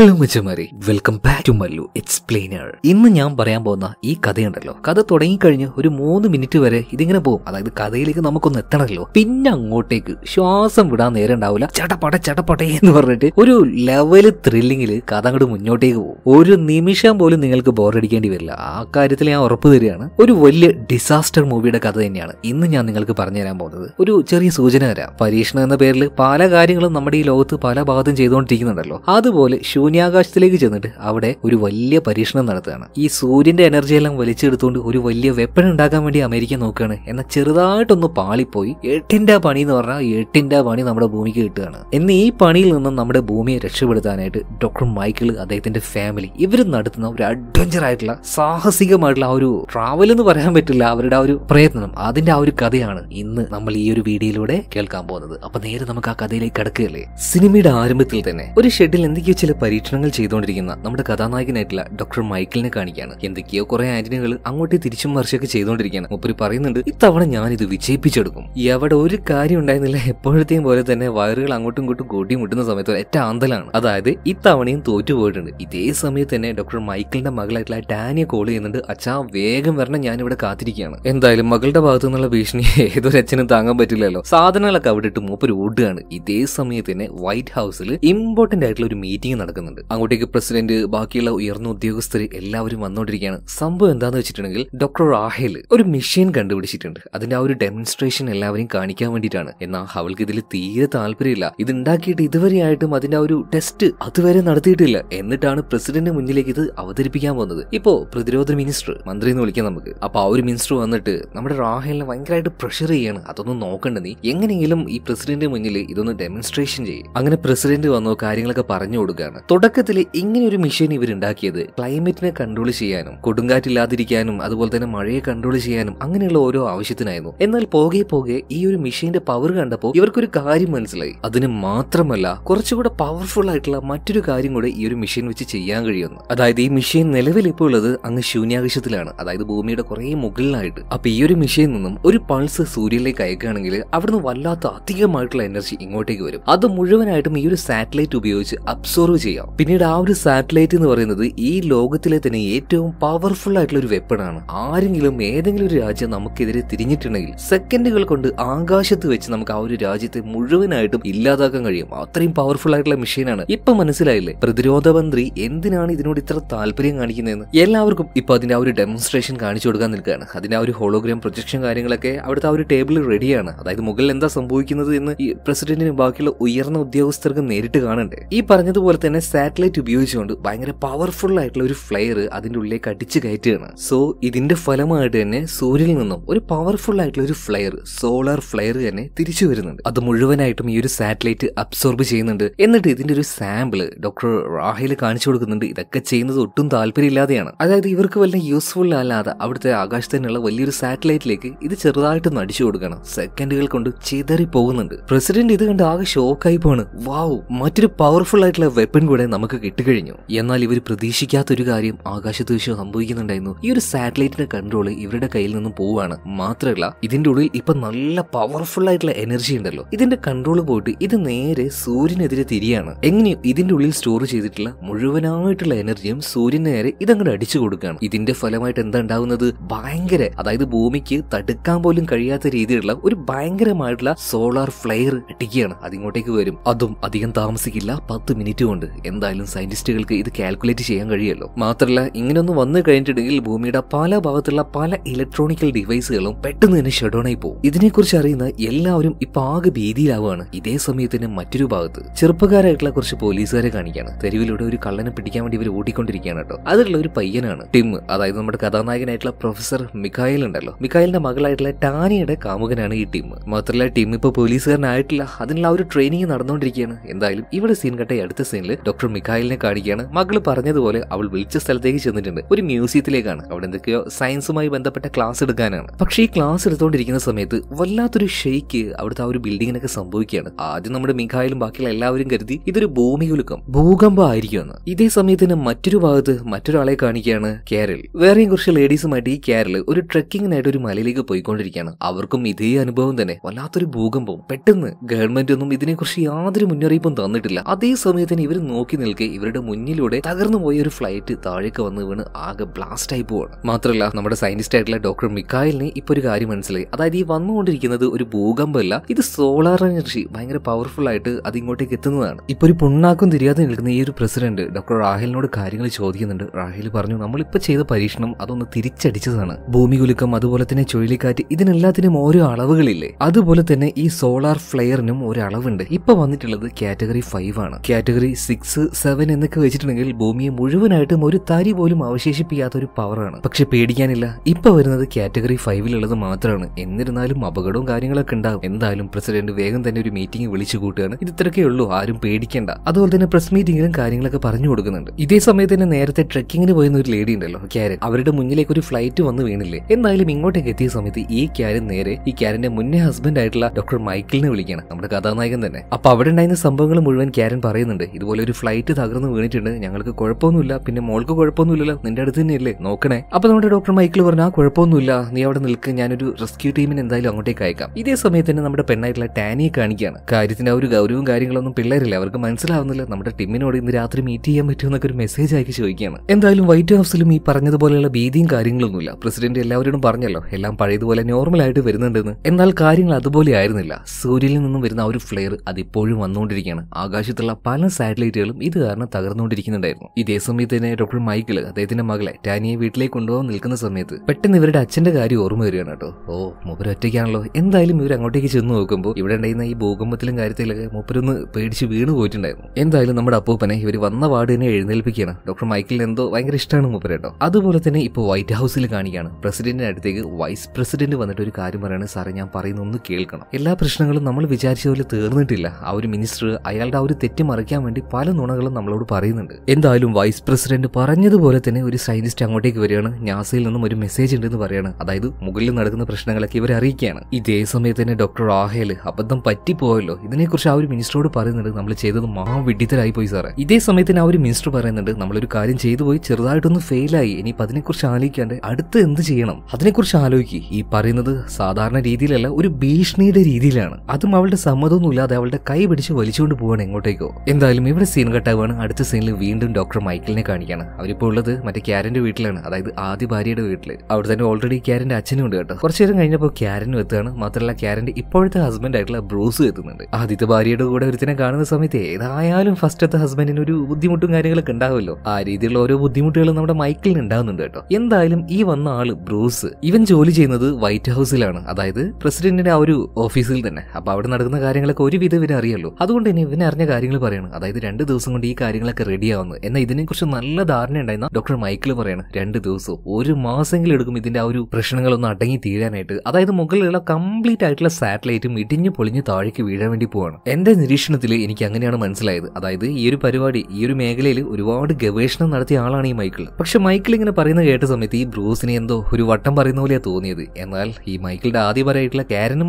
Hello മിച്ചമാരി welcome back to Mallu explainer ഇന്ന് ഞാൻ പറയാൻ പോകുന്ന ഈ കഥയുണ്ടല്ലോ കഥ തുടങ്ങിക്കഴിഞ്ഞ് ഒരു മൂന്ന് മിനിറ്റ് വരെ ഇതിങ്ങനെ പോകും അതായത് കഥയിലേക്ക് നമുക്കൊന്ന് എത്തണല്ലോ പിന്നെ അങ്ങോട്ടേക്ക് ശ്വാസം വിടാൻ നേരം ഉണ്ടാവില്ല ചടപട ചടപട എന്ന് പറഞ്ഞിട്ട് ഒരു ലെവല് ത്രില്ലിങ്ങിൽ കഥ അങ്ങോട്ട് മുന്നോട്ടേക്ക് പോകും ഒരു നിമിഷം പോലും നിങ്ങൾക്ക് ബോറടിക്കേണ്ടി വരില്ല ആ കാര്യത്തിൽ ഞാൻ ഉറപ്പ് തരികയാണ് ഒരു വലിയ ഡിസാസ്റ്റർ മൂവിയുടെ കഥ തന്നെയാണ് ഇന്ന് ഞാൻ നിങ്ങൾക്ക് പറഞ്ഞു തരാൻ പോകുന്നത് ഒരു ചെറിയ സൂചന തരാം പരീക്ഷണം എന്ന പേരിൽ പല കാര്യങ്ങളും നമ്മുടെ ഈ ലോകത്ത് പല ഭാഗത്തും ചെയ്തുകൊണ്ടിരിക്കുന്നുണ്ടല്ലോ അതുപോലെ ശൂന്യാകാശത്തിലേക്ക് ചെന്നിട്ട് അവിടെ ഒരു വലിയ പരീക്ഷണം നടത്തുകയാണ് ഈ സൂര്യന്റെ എനർജി എല്ലാം വലിച്ചെടുത്തുകൊണ്ട് ഒരു വലിയ വെപ്പൺ ഉണ്ടാക്കാൻ വേണ്ടി അമേരിക്ക നോക്കുകയാണ് എന്നാൽ ചെറുതായിട്ടൊന്ന് പാളിപ്പോയി എട്ടിന്റെ പണി എന്ന് പറഞ്ഞാൽ എട്ടിന്റെ പണി നമ്മുടെ ഭൂമിക്ക് കിട്ടുകയാണ് എന്ന് ഈ പണിയിൽ നിന്നും നമ്മുടെ ഭൂമിയെ രക്ഷപ്പെടുത്താനായിട്ട് ഡോക്ടർ മൈക്കിൾ അദ്ദേഹത്തിന്റെ ഫാമിലി ഇവർ നടത്തുന്ന ഒരു അഡ്വഞ്ചർ ആയിട്ടുള്ള സാഹസികമായിട്ടുള്ള ആ ഒരു ട്രാവൽ എന്ന് പറയാൻ പറ്റില്ല അവരുടെ ആ ഒരു പ്രയത്നം അതിന്റെ ആ ഒരു കഥയാണ് ഇന്ന് നമ്മൾ ഈ ഒരു വീഡിയോയിലൂടെ കേൾക്കാൻ പോകുന്നത് അപ്പൊ നേരെ നമുക്ക് ആ കഥയിലേക്ക് കിടക്കുകയല്ലേ സിനിമയുടെ ആരംഭത്തിൽ തന്നെ ഒരു ഷെഡിൽ എന്തൊക്കെയോ ചില പരീക്ഷണങ്ങൾ ചെയ്തുകൊണ്ടിരിക്കുന്ന നമ്മുടെ കഥാനായകനായിട്ടുള്ള ഡോക്ടർ മൈക്കിളിനെ കാണിക്കുകയാണ് എന്തൊക്കെയോ കുറെ ആന്റിനകൾ അങ്ങോട്ട് തിരിച്ചും മറിച്ചൊക്കെ ചെയ്തുകൊണ്ടിരിക്കുകയാണ് മുപ്പരി പറയുന്നുണ്ട് ഇത്തവണ ഞാനിത് വിജയിപ്പിച്ചെടുക്കും എവിടെ ഒരു കാര്യം ഉണ്ടായിരുന്നില്ല എപ്പോഴത്തെയും പോലെ തന്നെ വയറുകൾ അങ്ങോട്ടും ഇങ്ങോട്ടും കൂട്ടി മുട്ടുന്ന സമയത്ത് ഒറ്റ ആന്തലാണ് അതായത് ഇത്തവണയും തോറ്റുപോയിട്ടുണ്ട് ഇതേ സമയത്ത് തന്നെ ഡോക്ടർ മൈക്കിളിന്റെ മകളായിട്ടുള്ള ഡാനിയെ കോൾ ചെയ്യുന്നുണ്ട് അച്ഛാ വേഗം വരണം ഞാനിവിടെ കാത്തിരിക്കുകയാണ് എന്തായാലും മകളുടെ ഭാഗത്തു നിന്നുള്ള ഭീഷണി ഏതൊരു അച്ഛനും താങ്ങാൻ പറ്റില്ലല്ലോ സാധനങ്ങളൊക്കെ അവിടെ ഇട്ട് മൂപ്പര് ഓടുകയാണ് ഇതേ സമയത്ത് തന്നെ വൈറ്റ് ഹൗസിൽ ഇമ്പോർട്ടന്റ് ആയിട്ടുള്ള ഒരു മീറ്റിംഗ് നടക്കുന്നത് നടക്കുന്നുണ്ട് അങ്ങോട്ടേക്ക് പ്രസിഡന്റ് ബാക്കിയുള്ള ഉയർന്ന ഉദ്യോഗസ്ഥർ എല്ലാവരും വന്നുകൊണ്ടിരിക്കുകയാണ് സംഭവം എന്താണെന്ന് വെച്ചിട്ടുണ്ടെങ്കിൽ ഡോക്ടർ റാഹേൽ ഒരു മെഷീൻ കണ്ടുപിടിച്ചിട്ടുണ്ട് അതിന്റെ ആ ഒരു ഡെമോൺസ്ട്രേഷൻ എല്ലാവരും കാണിക്കാൻ വേണ്ടിയിട്ടാണ് എന്നാൽ അവൾക്ക് ഇതിൽ തീരെ താല്പര്യമില്ല ഇത് ഉണ്ടാക്കിയിട്ട് ആയിട്ടും അതിന്റെ ആ ഒരു ടെസ്റ്റ് അതുവരെ നടത്തിയിട്ടില്ല എന്നിട്ടാണ് പ്രസിഡന്റ് മുന്നിലേക്ക് ഇത് അവതരിപ്പിക്കാൻ പോകുന്നത് ഇപ്പോ പ്രതിരോധ മിനിസ്റ്റർ മന്ത്രി എന്ന് വിളിക്കാം നമുക്ക് അപ്പൊ ആ ഒരു മിനിസ്റ്റർ വന്നിട്ട് നമ്മുടെ റാഹേലിനെ ഭയങ്കരമായിട്ട് പ്രഷർ ചെയ്യാണ് അതൊന്നും നോക്കണ്ട നീ എങ്ങനെയെങ്കിലും ഈ പ്രസിഡന്റ് മുന്നിൽ ഇതൊന്ന് ഡെമോൺസ്ട്രേഷൻ ചെയ്യും അങ്ങനെ പ്രസിഡന്റ് വന്നോ കാര്യങ്ങളൊക്കെ പറഞ്ഞു കൊടുക്കുകയാണ് തുടക്കത്തിൽ മിഷൻ മെഷീൻ ഇവരുണ്ടാക്കിയത് ക്ലൈമറ്റിനെ കൺട്രോൾ ചെയ്യാനും കൊടുങ്കാറ്റില്ലാതിരിക്കാനും അതുപോലെ തന്നെ മഴയെ കൺട്രോൾ ചെയ്യാനും അങ്ങനെയുള്ള ഓരോ ആവശ്യത്തിനായിരുന്നു എന്നാൽ പോകെ പോകെ ഈ ഒരു മിഷീന്റെ പവർ കണ്ടപ്പോൾ ഇവർക്കൊരു കാര്യം മനസ്സിലായി അതിന് മാത്രമല്ല കുറച്ചുകൂടെ പവർഫുൾ ആയിട്ടുള്ള മറ്റൊരു കാര്യം കൂടെ ഈ ഒരു മിഷീൻ വെച്ച് ചെയ്യാൻ കഴിയുന്നു അതായത് ഈ മിഷീൻ നിലവിൽ ഇപ്പോൾ ഉള്ളത് അങ്ങ് ശൂന്യാകാശത്തിലാണ് അതായത് ഭൂമിയുടെ കുറേ മുകളിലായിട്ട് അപ്പൊ ഈ ഒരു മിഷീൻ നിന്നും ഒരു പൾസ് സൂര്യനിലേക്ക് അയക്കുകയാണെങ്കിൽ അവിടുന്ന് വല്ലാത്ത അധികമായിട്ടുള്ള എനർജി ഇങ്ങോട്ടേക്ക് വരും അത് മുഴുവനായിട്ടും ഈ ഒരു സാറ്റലൈറ്റ് ഉപയോഗിച്ച് അബ്സോർവ് ചെയ്യാം അറിയാം പിന്നീട് ആ ഒരു സാറ്റലൈറ്റ് എന്ന് പറയുന്നത് ഈ ലോകത്തിലെ തന്നെ ഏറ്റവും പവർഫുൾ ആയിട്ടുള്ള ഒരു വെപ്പൺ ആണ് ആരെങ്കിലും ഏതെങ്കിലും ഒരു രാജ്യം നമുക്കെതിരെ തിരിഞ്ഞിട്ടുണ്ടെങ്കിൽ സെക്കൻഡുകൾ കൊണ്ട് ആകാശത്ത് വെച്ച് നമുക്ക് ആ ഒരു രാജ്യത്തെ മുഴുവനായിട്ടും ഇല്ലാതാക്കാൻ കഴിയും അത്രയും പവർഫുൾ ആയിട്ടുള്ള മെഷീനാണ് ഇപ്പൊ മനസ്സിലായില്ലേ പ്രതിരോധ മന്ത്രി എന്തിനാണ് ഇതിനോട് ഇത്ര താല്പര്യം കാണിക്കുന്നതെന്ന് എല്ലാവർക്കും ഇപ്പൊ അതിന്റെ ആ ഒരു ഡെമോൺസ്ട്രേഷൻ കാണിച്ചു കൊടുക്കാൻ നിൽക്കുകയാണ് അതിന്റെ ആ ഒരു ഹോളോഗ്രാം പ്രൊജക്ഷൻ കാര്യങ്ങളൊക്കെ അവിടുത്തെ ആ ഒരു ടേബിൾ റെഡിയാണ് അതായത് മുകളിൽ എന്താ സംഭവിക്കുന്നത് എന്ന് ഈ പ്രസിഡന്റിനും ബാക്കിയുള്ള ഉയർന്ന ഉദ്യോഗസ്ഥർക്കും നേരിട്ട് കാണണ്ടേ ഈ പറഞ്ഞതുപോലെ തന്നെ സാറ്റലൈറ്റ് ഉപയോഗിച്ചുകൊണ്ട് ഭയങ്കര പവർഫുൾ ആയിട്ടുള്ള ഒരു ഫ്ലെയർ അതിൻ്റെ ഉള്ളിലേക്ക് അടിച്ചു കയറ്റുകയാണ് സോ ഇതിന്റെ ഫലമായിട്ട് തന്നെ സൂര്യനിൽ നിന്നും ഒരു പവർഫുൾ ആയിട്ടുള്ള ഒരു ഫ്ലെയർ സോളാർ ഫ്ലെയർ തന്നെ തിരിച്ചു വരുന്നുണ്ട് അത് മുഴുവനായിട്ടും ഈ ഒരു സാറ്റലൈറ്റ് അബ്സോർബ് ചെയ്യുന്നുണ്ട് എന്നിട്ട് ഇതിന്റെ ഒരു സാമ്പിൾ ഡോക്ടർ റാഹിൽ കാണിച്ചു കൊടുക്കുന്നുണ്ട് ഇതൊക്കെ ചെയ്യുന്നത് ഒട്ടും താല്പര്യമില്ലാതെയാണ് അതായത് ഇവർക്ക് വല്ല യൂസ്ഫുൾ അല്ലാതെ അവിടുത്തെ ആകാശത്ത് തന്നെയുള്ള വലിയൊരു സാറ്റലൈറ്റിലേക്ക് ഇത് ചെറുതായിട്ട് നടിച്ചു കൊടുക്കണം സെക്കൻഡുകൾ കൊണ്ട് ചിതറി പോകുന്നുണ്ട് പ്രസിഡന്റ് ഇത് കണ്ട് ആകെ ഷോക്കായി പോണ് വാവ് മറ്റൊരു പവർഫുൾ ആയിട്ടുള്ള വെപ്പൺ കൂടെ ഇവിടെ നമുക്ക് കിട്ടിക്കഴിഞ്ഞു എന്നാൽ ഇവർ പ്രതീക്ഷിക്കാത്തൊരു കാര്യം ആകാശത്ത് വെച്ച് സംഭവിക്കുന്നുണ്ടായിരുന്നു ഈ ഒരു സാറ്റലൈറ്റിന്റെ കൺട്രോൾ ഇവരുടെ കയ്യിൽ നിന്നും പോവുകയാണ് മാത്രമല്ല ഇതിന്റെ ഉള്ളിൽ ഇപ്പൊ നല്ല പവർഫുൾ ആയിട്ടുള്ള എനർജി ഉണ്ടല്ലോ ഇതിന്റെ കൺട്രോൾ പോയിട്ട് ഇത് നേരെ സൂര്യനെതിരെ തിരിയാണ് എങ്ങനെയും ഇതിന്റെ ഉള്ളിൽ സ്റ്റോർ ചെയ്തിട്ടുള്ള മുഴുവനായിട്ടുള്ള എനർജിയും സൂര്യന് നേരെ ഇതങ്ങോട്ട് അടിച്ചു കൊടുക്കുകയാണ് ഇതിന്റെ ഫലമായിട്ട് എന്താ ഉണ്ടാവുന്നത് ഭയങ്കര അതായത് ഭൂമിക്ക് തടുക്കാൻ പോലും കഴിയാത്ത രീതിയിലുള്ള ഒരു ഭയങ്കരമായിട്ടുള്ള സോളാർ ഫ്ലെയർ അടിക്കുകയാണ് അതിങ്ങോട്ടേക്ക് വരും അതും അധികം താമസിക്കില്ല പത്ത് മിനിറ്റ് കൊണ്ട് എന്തായാലും സയന്റിസ്റ്റുകൾക്ക് ഇത് കാൽക്കുലേറ്റ് ചെയ്യാൻ കഴിയുമല്ലോ മാത്രമല്ല ഇങ്ങനെയൊന്ന് വന്നു കഴിഞ്ഞിട്ടുണ്ടെങ്കിൽ ഭൂമിയുടെ പല ഭാഗത്തുള്ള പല ഇലക്ട്രോണിക്കൽ ഡിവൈസുകളും പെട്ടെന്ന് തന്നെ ഷെഡ് ആയി പോകും ഇതിനെക്കുറിച്ച് അറിയുന്ന എല്ലാവരും ഇപ്പൊ ആകെ ഭീതിയിലാവുകയാണ് ഇതേ സമയത്തിന് മറ്റൊരു ഭാഗത്ത് ചെറുപ്പക്കാരായിട്ടുള്ള കുറച്ച് പോലീസുകാരെ കാണിക്കാണ് തെരുവിലൂടെ ഒരു കള്ളനെ പിടിക്കാൻ വേണ്ടി ഇവർ ഓടിക്കൊണ്ടിരിക്കുകയാണ് കേട്ടോ അതിലുള്ള ഒരു പയ്യനാണ് ടിം അതായത് നമ്മുടെ കഥാനായകനായിട്ടുള്ള പ്രൊഫസർ മിഖായൽ ഉണ്ടല്ലോ മിഖായലിന്റെ മകളായിട്ടുള്ള ടാനിയുടെ കാമുകനാണ് ഈ ടീം മാത്രമല്ല ടീം ഇപ്പൊ പോലീസുകാരനായിട്ടില്ല അതിനുള്ള ഒരു ട്രെയിനിങ് നടന്നുകൊണ്ടിരിക്കുകയാണ് എന്തായാലും ഇവിടെ സീൻ കട്ട അടുത്ത സീനിൽ ഡോക്ടർ ഡോക്ടർ മിഖായിലിനെ കാണിക്കുകയാണ് മകള് പറഞ്ഞതുപോലെ അവൾ വിളിച്ച സ്ഥലത്തേക്ക് ചെന്നിട്ടുണ്ട് ഒരു മ്യൂസിയത്തിലേക്കാണ് അവിടെ എന്തൊക്കെയോ സയൻസുമായി ബന്ധപ്പെട്ട ക്ലാസ് എടുക്കാനാണ് പക്ഷേ ഈ ക്ലാസ് എടുത്തുകൊണ്ടിരിക്കുന്ന സമയത്ത് വല്ലാത്തൊരു ഷെയ്ക്ക് അവിടുത്തെ ആ ഒരു ബിൽഡിങ്ങിനൊക്കെ സംഭവിക്കുകയാണ് ആദ്യം നമ്മുടെ മിഖായിലും ബാക്കിയുള്ള എല്ലാവരും കരുതി ഇതൊരു കുലുക്കം ഭൂകമ്പം എന്ന് ഇതേ സമയത്തിന് മറ്റൊരു ഭാഗത്ത് മറ്റൊരാളെ കാണിക്കുകയാണ് കേരൽ വേറെയും കുറച്ച് ലേഡീസുമായിട്ട് ഈ കേരൽ ഒരു ട്രക്കിങ്ങിനായിട്ട് ഒരു മലയിലേക്ക് പോയിക്കൊണ്ടിരിക്കുകയാണ് അവർക്കും ഇതേ അനുഭവം തന്നെ വല്ലാത്തൊരു ഭൂകമ്പം പെട്ടെന്ന് ഗവൺമെന്റ് ഒന്നും ഇതിനെക്കുറിച്ച് യാതൊരു മുന്നറിയിപ്പും തന്നിട്ടില്ല അതേ സമയത്തിന് ഇവർ നോക്കി നോക്കി നിൽക്കെ ഇവരുടെ മുന്നിലൂടെ തകർന്നു പോയ ഒരു ഫ്ലൈറ്റ് താഴേക്ക് വന്ന് വീണ് ആകെ ബ്ലാസ്റ്റ് ആയി പോവാണ് മാത്രമല്ല നമ്മുടെ സയന്റിസ്റ്റ് ആയിട്ടുള്ള ഡോക്ടർ മിക്കായലിനെ ഇപ്പൊ ഒരു കാര്യം മനസ്സിലായി അതായത് ഈ വന്നുകൊണ്ടിരിക്കുന്നത് ഒരു ഭൂകമ്പമല്ല ഇത് സോളാർ എനർജി ഭയങ്കര പവർഫുൾ ആയിട്ട് അത് ഇങ്ങോട്ടേക്ക് എത്തുന്നതാണ് ഇപ്പൊ ഒരു പുണ്ണാക്കും തിരിയാതെ നിൽക്കുന്ന ഈ ഒരു പ്രസിഡന്റ് ഡോക്ടർ റാഹേലിനോട് കാര്യങ്ങൾ ചോദിക്കുന്നുണ്ട് റാഹിൽ പറഞ്ഞു നമ്മളിപ്പോൾ ചെയ്ത പരീക്ഷണം അതൊന്ന് തിരിച്ചടിച്ചതാണ് ഭൂമി കുലുക്കം അതുപോലെ തന്നെ ചുഴലിക്കാറ്റ് ഇതിനെല്ലാത്തിനും ഓരോ അളവുകളില്ലേ അതുപോലെ തന്നെ ഈ സോളാർ ഫ്ലെയറിനും ഒരു അളവുണ്ട് ഇപ്പൊ വന്നിട്ടുള്ളത് കാറ്റഗറി ഫൈവ് ആണ് കാറ്റഗറി സിക്സ് സിക്സ് സെവൻ എന്നൊക്കെ വെച്ചിട്ടുണ്ടെങ്കിൽ ഭൂമിയെ മുഴുവനായിട്ടും ഒരു തരി പോലും അവശേഷിപ്പിക്കാത്ത ഒരു പവറാണ് പക്ഷെ പേടിക്കാനില്ല ഇപ്പൊ വരുന്നത് കാറ്റഗറി ഫൈവിലുള്ളത് മാത്രമാണ് എന്നിരുന്നാലും അപകടവും കാര്യങ്ങളൊക്കെ ഉണ്ടാകും എന്തായാലും പ്രസിഡന്റ് വേഗം തന്നെ ഒരു മീറ്റിംഗ് വിളിച്ചു കൂട്ടുകയാണ് ഇത് ഇത്രയൊക്കെ ഉള്ളൂ ആരും പേടിക്കേണ്ട അതുപോലെ തന്നെ പ്രസ് മീറ്റിംഗിലും കാര്യങ്ങളൊക്കെ പറഞ്ഞു കൊടുക്കുന്നുണ്ട് ഇതേ സമയത്ത് തന്നെ നേരത്തെ ട്രെക്കിങ്ങിന് പോയിരുന്ന ഒരു ലേഡി ഉണ്ടല്ലോ ക്യാരൻ അവരുടെ മുന്നിലേക്ക് ഒരു ഫ്ലൈറ്റ് വന്ന് വീണില്ലേ എന്തായാലും ഇങ്ങോട്ടേക്ക് എത്തിയ സമയത്ത് ഈ ക്യാരൻ നേരെ ഈ ക്യാരന്റെ മുന്നേ ഹസ്ബൻഡ് ആയിട്ടുള്ള ഡോക്ടർ മൈക്കിളിനെ വിളിക്കണം നമ്മുടെ കഥാനായകൻ തന്നെ അപ്പൊ അവിടെ ഉണ്ടായിരുന്ന സംഭവങ്ങൾ മുഴുവൻ ക്യാരൻ പറയുന്നുണ്ട് ഇതുപോലെ ഒരു ഫ്ലൈറ്റ് തകർന്ന് വീണിട്ടുണ്ട് ഞങ്ങൾക്ക് കുഴപ്പമൊന്നുമില്ല പിന്നെ മോൾക്ക് കുഴപ്പമൊന്നുമില്ലല്ലോ നിന്റെ അടുത്ത് തന്നെയല്ലേ നോക്കണേ അപ്പൊ നമ്മുടെ ഡോക്ടർ മൈക്കിൾ പറഞ്ഞു ആ കുഴപ്പമൊന്നുമില്ല നീ അവിടെ നിൽക്ക് ഞാനൊരു റെസ്ക്യൂ ടീമിന് എന്തായാലും അങ്ങോട്ടേക്ക് അയക്കാം ഇതേ സമയത്ത് തന്നെ നമ്മുടെ പെണ്ണായിട്ടുള്ള ടാനിയെ കാണിക്കുകയാണ് കാര്യത്തിന്റെ ഒരു ഗൗരവവും കാര്യങ്ങളൊന്നും പിള്ളേരില്ല അവർക്ക് മനസ്സിലാവുന്നില്ല നമ്മുടെ ടീമിനോട് ഇന്ന് രാത്രി മീറ്റ് ചെയ്യാൻ പറ്റുമെന്നൊക്കെ ഒരു മെസ്സേജ് അയക്കി ചോദിക്കുകയാണ് എന്തായാലും വൈറ്റ് ഹൗസിലും ഈ പറഞ്ഞതുപോലെയുള്ള ഭീതിയും കാര്യങ്ങളൊന്നുമില്ല പ്രസിഡന്റ് എല്ലാവരോടും പറഞ്ഞല്ലോ എല്ലാം പഴയതുപോലെ നോർമൽ ആയിട്ട് വരുന്നുണ്ടെന്ന് എന്നാൽ കാര്യങ്ങൾ അതുപോലെ ആയിരുന്നില്ല സൂര്യനിൽ നിന്നും വരുന്ന ആ ഒരു ഫ്ലെയർ അതിപ്പോഴും വന്നുകൊണ്ടിരിക്കുകയാണ് ആകാശത്തുള്ള പല സാറ്റലൈറ്റുകൾ ബന്ധങ്ങളും ഇത് കാരണം തകർന്നുകൊണ്ടിരിക്കുന്നുണ്ടായിരുന്നു ഇതേ സമയത്ത് തന്നെ ഡോക്ടർ മൈക്കിൾ അദ്ദേഹത്തിന്റെ മകളെ ടാനിയെ വീട്ടിലേക്ക് കൊണ്ടുപോകാൻ നിൽക്കുന്ന സമയത്ത് പെട്ടെന്ന് ഇവരുടെ അച്ഛന്റെ കാര്യം ഓർമ്മ വരികയാണ് കേട്ടോ ഓ മൂപ്പര് ഒറ്റയ്ക്കാണല്ലോ എന്തായാലും ഇവർ അങ്ങോട്ടേക്ക് ചെന്ന് നോക്കുമ്പോൾ ഇവിടെ ഉണ്ടായിരുന്ന ഈ ഭൂകമ്പത്തിലും കാര്യത്തിലൊക്കെ മൂപ്പരൊന്ന് പേടിച്ച് വീണ് പോയിട്ടുണ്ടായിരുന്നു എന്തായാലും നമ്മുടെ അപ്പൂപ്പനെ ഇവർ വന്ന വാർഡ് തന്നെ എഴുന്നേൽപ്പിക്കുകയാണ് ഡോക്ടർ മൈക്കിളിന് എന്തോ ഭയങ്കര ഇഷ്ടമാണ് മൂപ്പര് കേട്ടോ അതുപോലെ തന്നെ ഇപ്പോൾ വൈറ്റ് ഹൗസിൽ കാണിക്കുകയാണ് പ്രസിഡന്റിന്റെ അടുത്തേക്ക് വൈസ് പ്രസിഡന്റ് വന്നിട്ട് ഒരു കാര്യം പറയുന്നത് സാറേ ഞാൻ പറയുന്ന ഒന്ന് കേൾക്കണം എല്ലാ പ്രശ്നങ്ങളും നമ്മൾ വിചാരിച്ച പോലെ തീർന്നിട്ടില്ല ആ ഒരു മിനിസ്റ്റർ അയാളുടെ ആ ഒരു തെറ്റ് മറിക്കാൻ വേണ്ടി പല നുണകളും നമ്മളോട് പറയുന്നുണ്ട് എന്തായാലും വൈസ് പ്രസിഡന്റ് പറഞ്ഞതുപോലെ തന്നെ ഒരു സയന്റിസ്റ്റ് അങ്ങോട്ടേക്ക് വരികയാണ് നാസയിൽ നിന്നും ഒരു മെസ്സേജ് ഉണ്ടെന്ന് പറയാണ് അതായത് മുകളിൽ നടക്കുന്ന പ്രശ്നങ്ങളൊക്കെ ഇവർ അറിയിക്കുകയാണ് ഇതേ സമയത്ത് തന്നെ ഡോക്ടർ ആഹേൽ അബദ്ധം പറ്റിപ്പോയല്ലോ ഇതിനെക്കുറിച്ച് ആ ഒരു മിനിസ്റ്ററോട് പറയുന്നുണ്ട് നമ്മൾ ചെയ്തത് മഹാവിഡിത്തരായി പോയി സാറേ ഇതേ സമയത്തിന് ആ ഒരു മിനിസ്റ്റർ പറയുന്നുണ്ട് നമ്മളൊരു കാര്യം ചെയ്തു പോയി ചെറുതായിട്ടൊന്ന് ഫെയിലായി ഇനി അതിനെക്കുറിച്ച് ആലോചിക്കാണ്ട് അടുത്ത് എന്ത് ചെയ്യണം അതിനെക്കുറിച്ച് ആലോചിക്കുക ഈ പറയുന്നത് സാധാരണ രീതിയിലല്ല ഒരു ഭീഷണിയുടെ രീതിയിലാണ് അതും അവളുടെ സമ്മതമൊന്നുമില്ലാതെ അവളുടെ കൈ പിടിച്ച് വലിച്ചുകൊണ്ട് പോവാണ് എങ്ങോട്ടേക്കോ എന്തായാലും ഇവിടെ സീൻ കട്ടാവാണ് അടുത്ത സീനിൽ വീണ്ടും ഡോക്ടർ മൈക്കിളിനെ കാണിക്കുകയാണ് അവരിപ്പോൾ ഉള്ളത് മറ്റേ ക്യാരൻ്റെ വീട്ടിലാണ് അതായത് ആദ്യ ഭാര്യയുടെ വീട്ടിൽ അവിടെ തന്നെ ഓൾറെഡി ക്യാരൻ്റെ അച്ഛനും ഉണ്ട് കേട്ടോ കുറച്ച് നേരം കഴിഞ്ഞപ്പോൾ ക്യാരനും എത്തുകയാണ് മാത്രമല്ല ക്യാരൻ്റെ ഇപ്പോഴത്തെ ഹസ്ബൻഡ് ആയിട്ടുള്ള ബ്രൂസ് എത്തുന്നുണ്ട് ആദ്യത്തെ ഭാര്യയുടെ കൂടെ ഒരുത്തിനെ കാണുന്ന സമയത്ത് ഏതായാലും ഫസ്റ്റത്തെ ഹസ്ബൻഡിന് ഒരു ബുദ്ധിമുട്ടും കാര്യങ്ങളൊക്കെ ഉണ്ടാവുമല്ലോ ആ രീതിയിലുള്ള ഓരോ ബുദ്ധിമുട്ടുകളും നമ്മുടെ മൈക്കിളിന് ഉണ്ടാവുന്നുണ്ട് കേട്ടോ എന്തായാലും ഈ വന്ന ആള് ബ്രൂസ് ഇവൻ ജോലി ചെയ്യുന്നത് വൈറ്റ് ഹൗസിലാണ് അതായത് പ്രസിഡന്റിന്റെ ആ ഒരു ഓഫീസിൽ തന്നെ അപ്പൊ അവിടെ നടക്കുന്ന കാര്യങ്ങളൊക്കെ ഒരുവിധം ഇവന് അറിയല്ലോ അതുകൊണ്ട് തന്നെ ഇവനെ അറിഞ്ഞ കാര്യങ്ങൾ പറയാണ് അതായത് രണ്ട് ദിവസം ദിവസം കൊണ്ട് ഈ കാര്യങ്ങളൊക്കെ റെഡിയാവുന്നത് എന്നാൽ ഇതിനെക്കുറിച്ച് നല്ല ധാരണ ഉണ്ടായിരുന്ന ഡോക്ടർ മൈക്കിൾ പറയാണ് രണ്ട് ദിവസവും ഒരു മാസമെങ്കിലും എടുക്കും ഇതിന്റെ ആ ഒരു പ്രശ്നങ്ങളൊന്നും അടങ്ങി തീരാനായിട്ട് അതായത് മുകളിലുള്ള കംപ്ലീറ്റ് ആയിട്ടുള്ള സാറ്റലൈറ്റും ഇടിഞ്ഞു പൊളിഞ്ഞ് താഴേക്ക് വീഴാൻ വേണ്ടി പോവാണ് എന്റെ നിരീക്ഷണത്തിൽ എനിക്ക് അങ്ങനെയാണ് മനസ്സിലായത് അതായത് ഈ ഒരു പരിപാടി ഈ ഒരു മേഖലയിൽ ഒരുപാട് ഗവേഷണം നടത്തിയ ആളാണ് ഈ മൈക്കിൾ പക്ഷെ മൈക്കിൾ ഇങ്ങനെ പറയുന്ന കേട്ട സമയത്ത് ഈ ബ്രൂസിനെ എന്തോ ഒരു വട്ടം പറയുന്ന പോലെയാണ് തോന്നിയത് എന്നാൽ ഈ മൈക്കിളുടെ ആദ്യ പറയായിട്ടുള്ള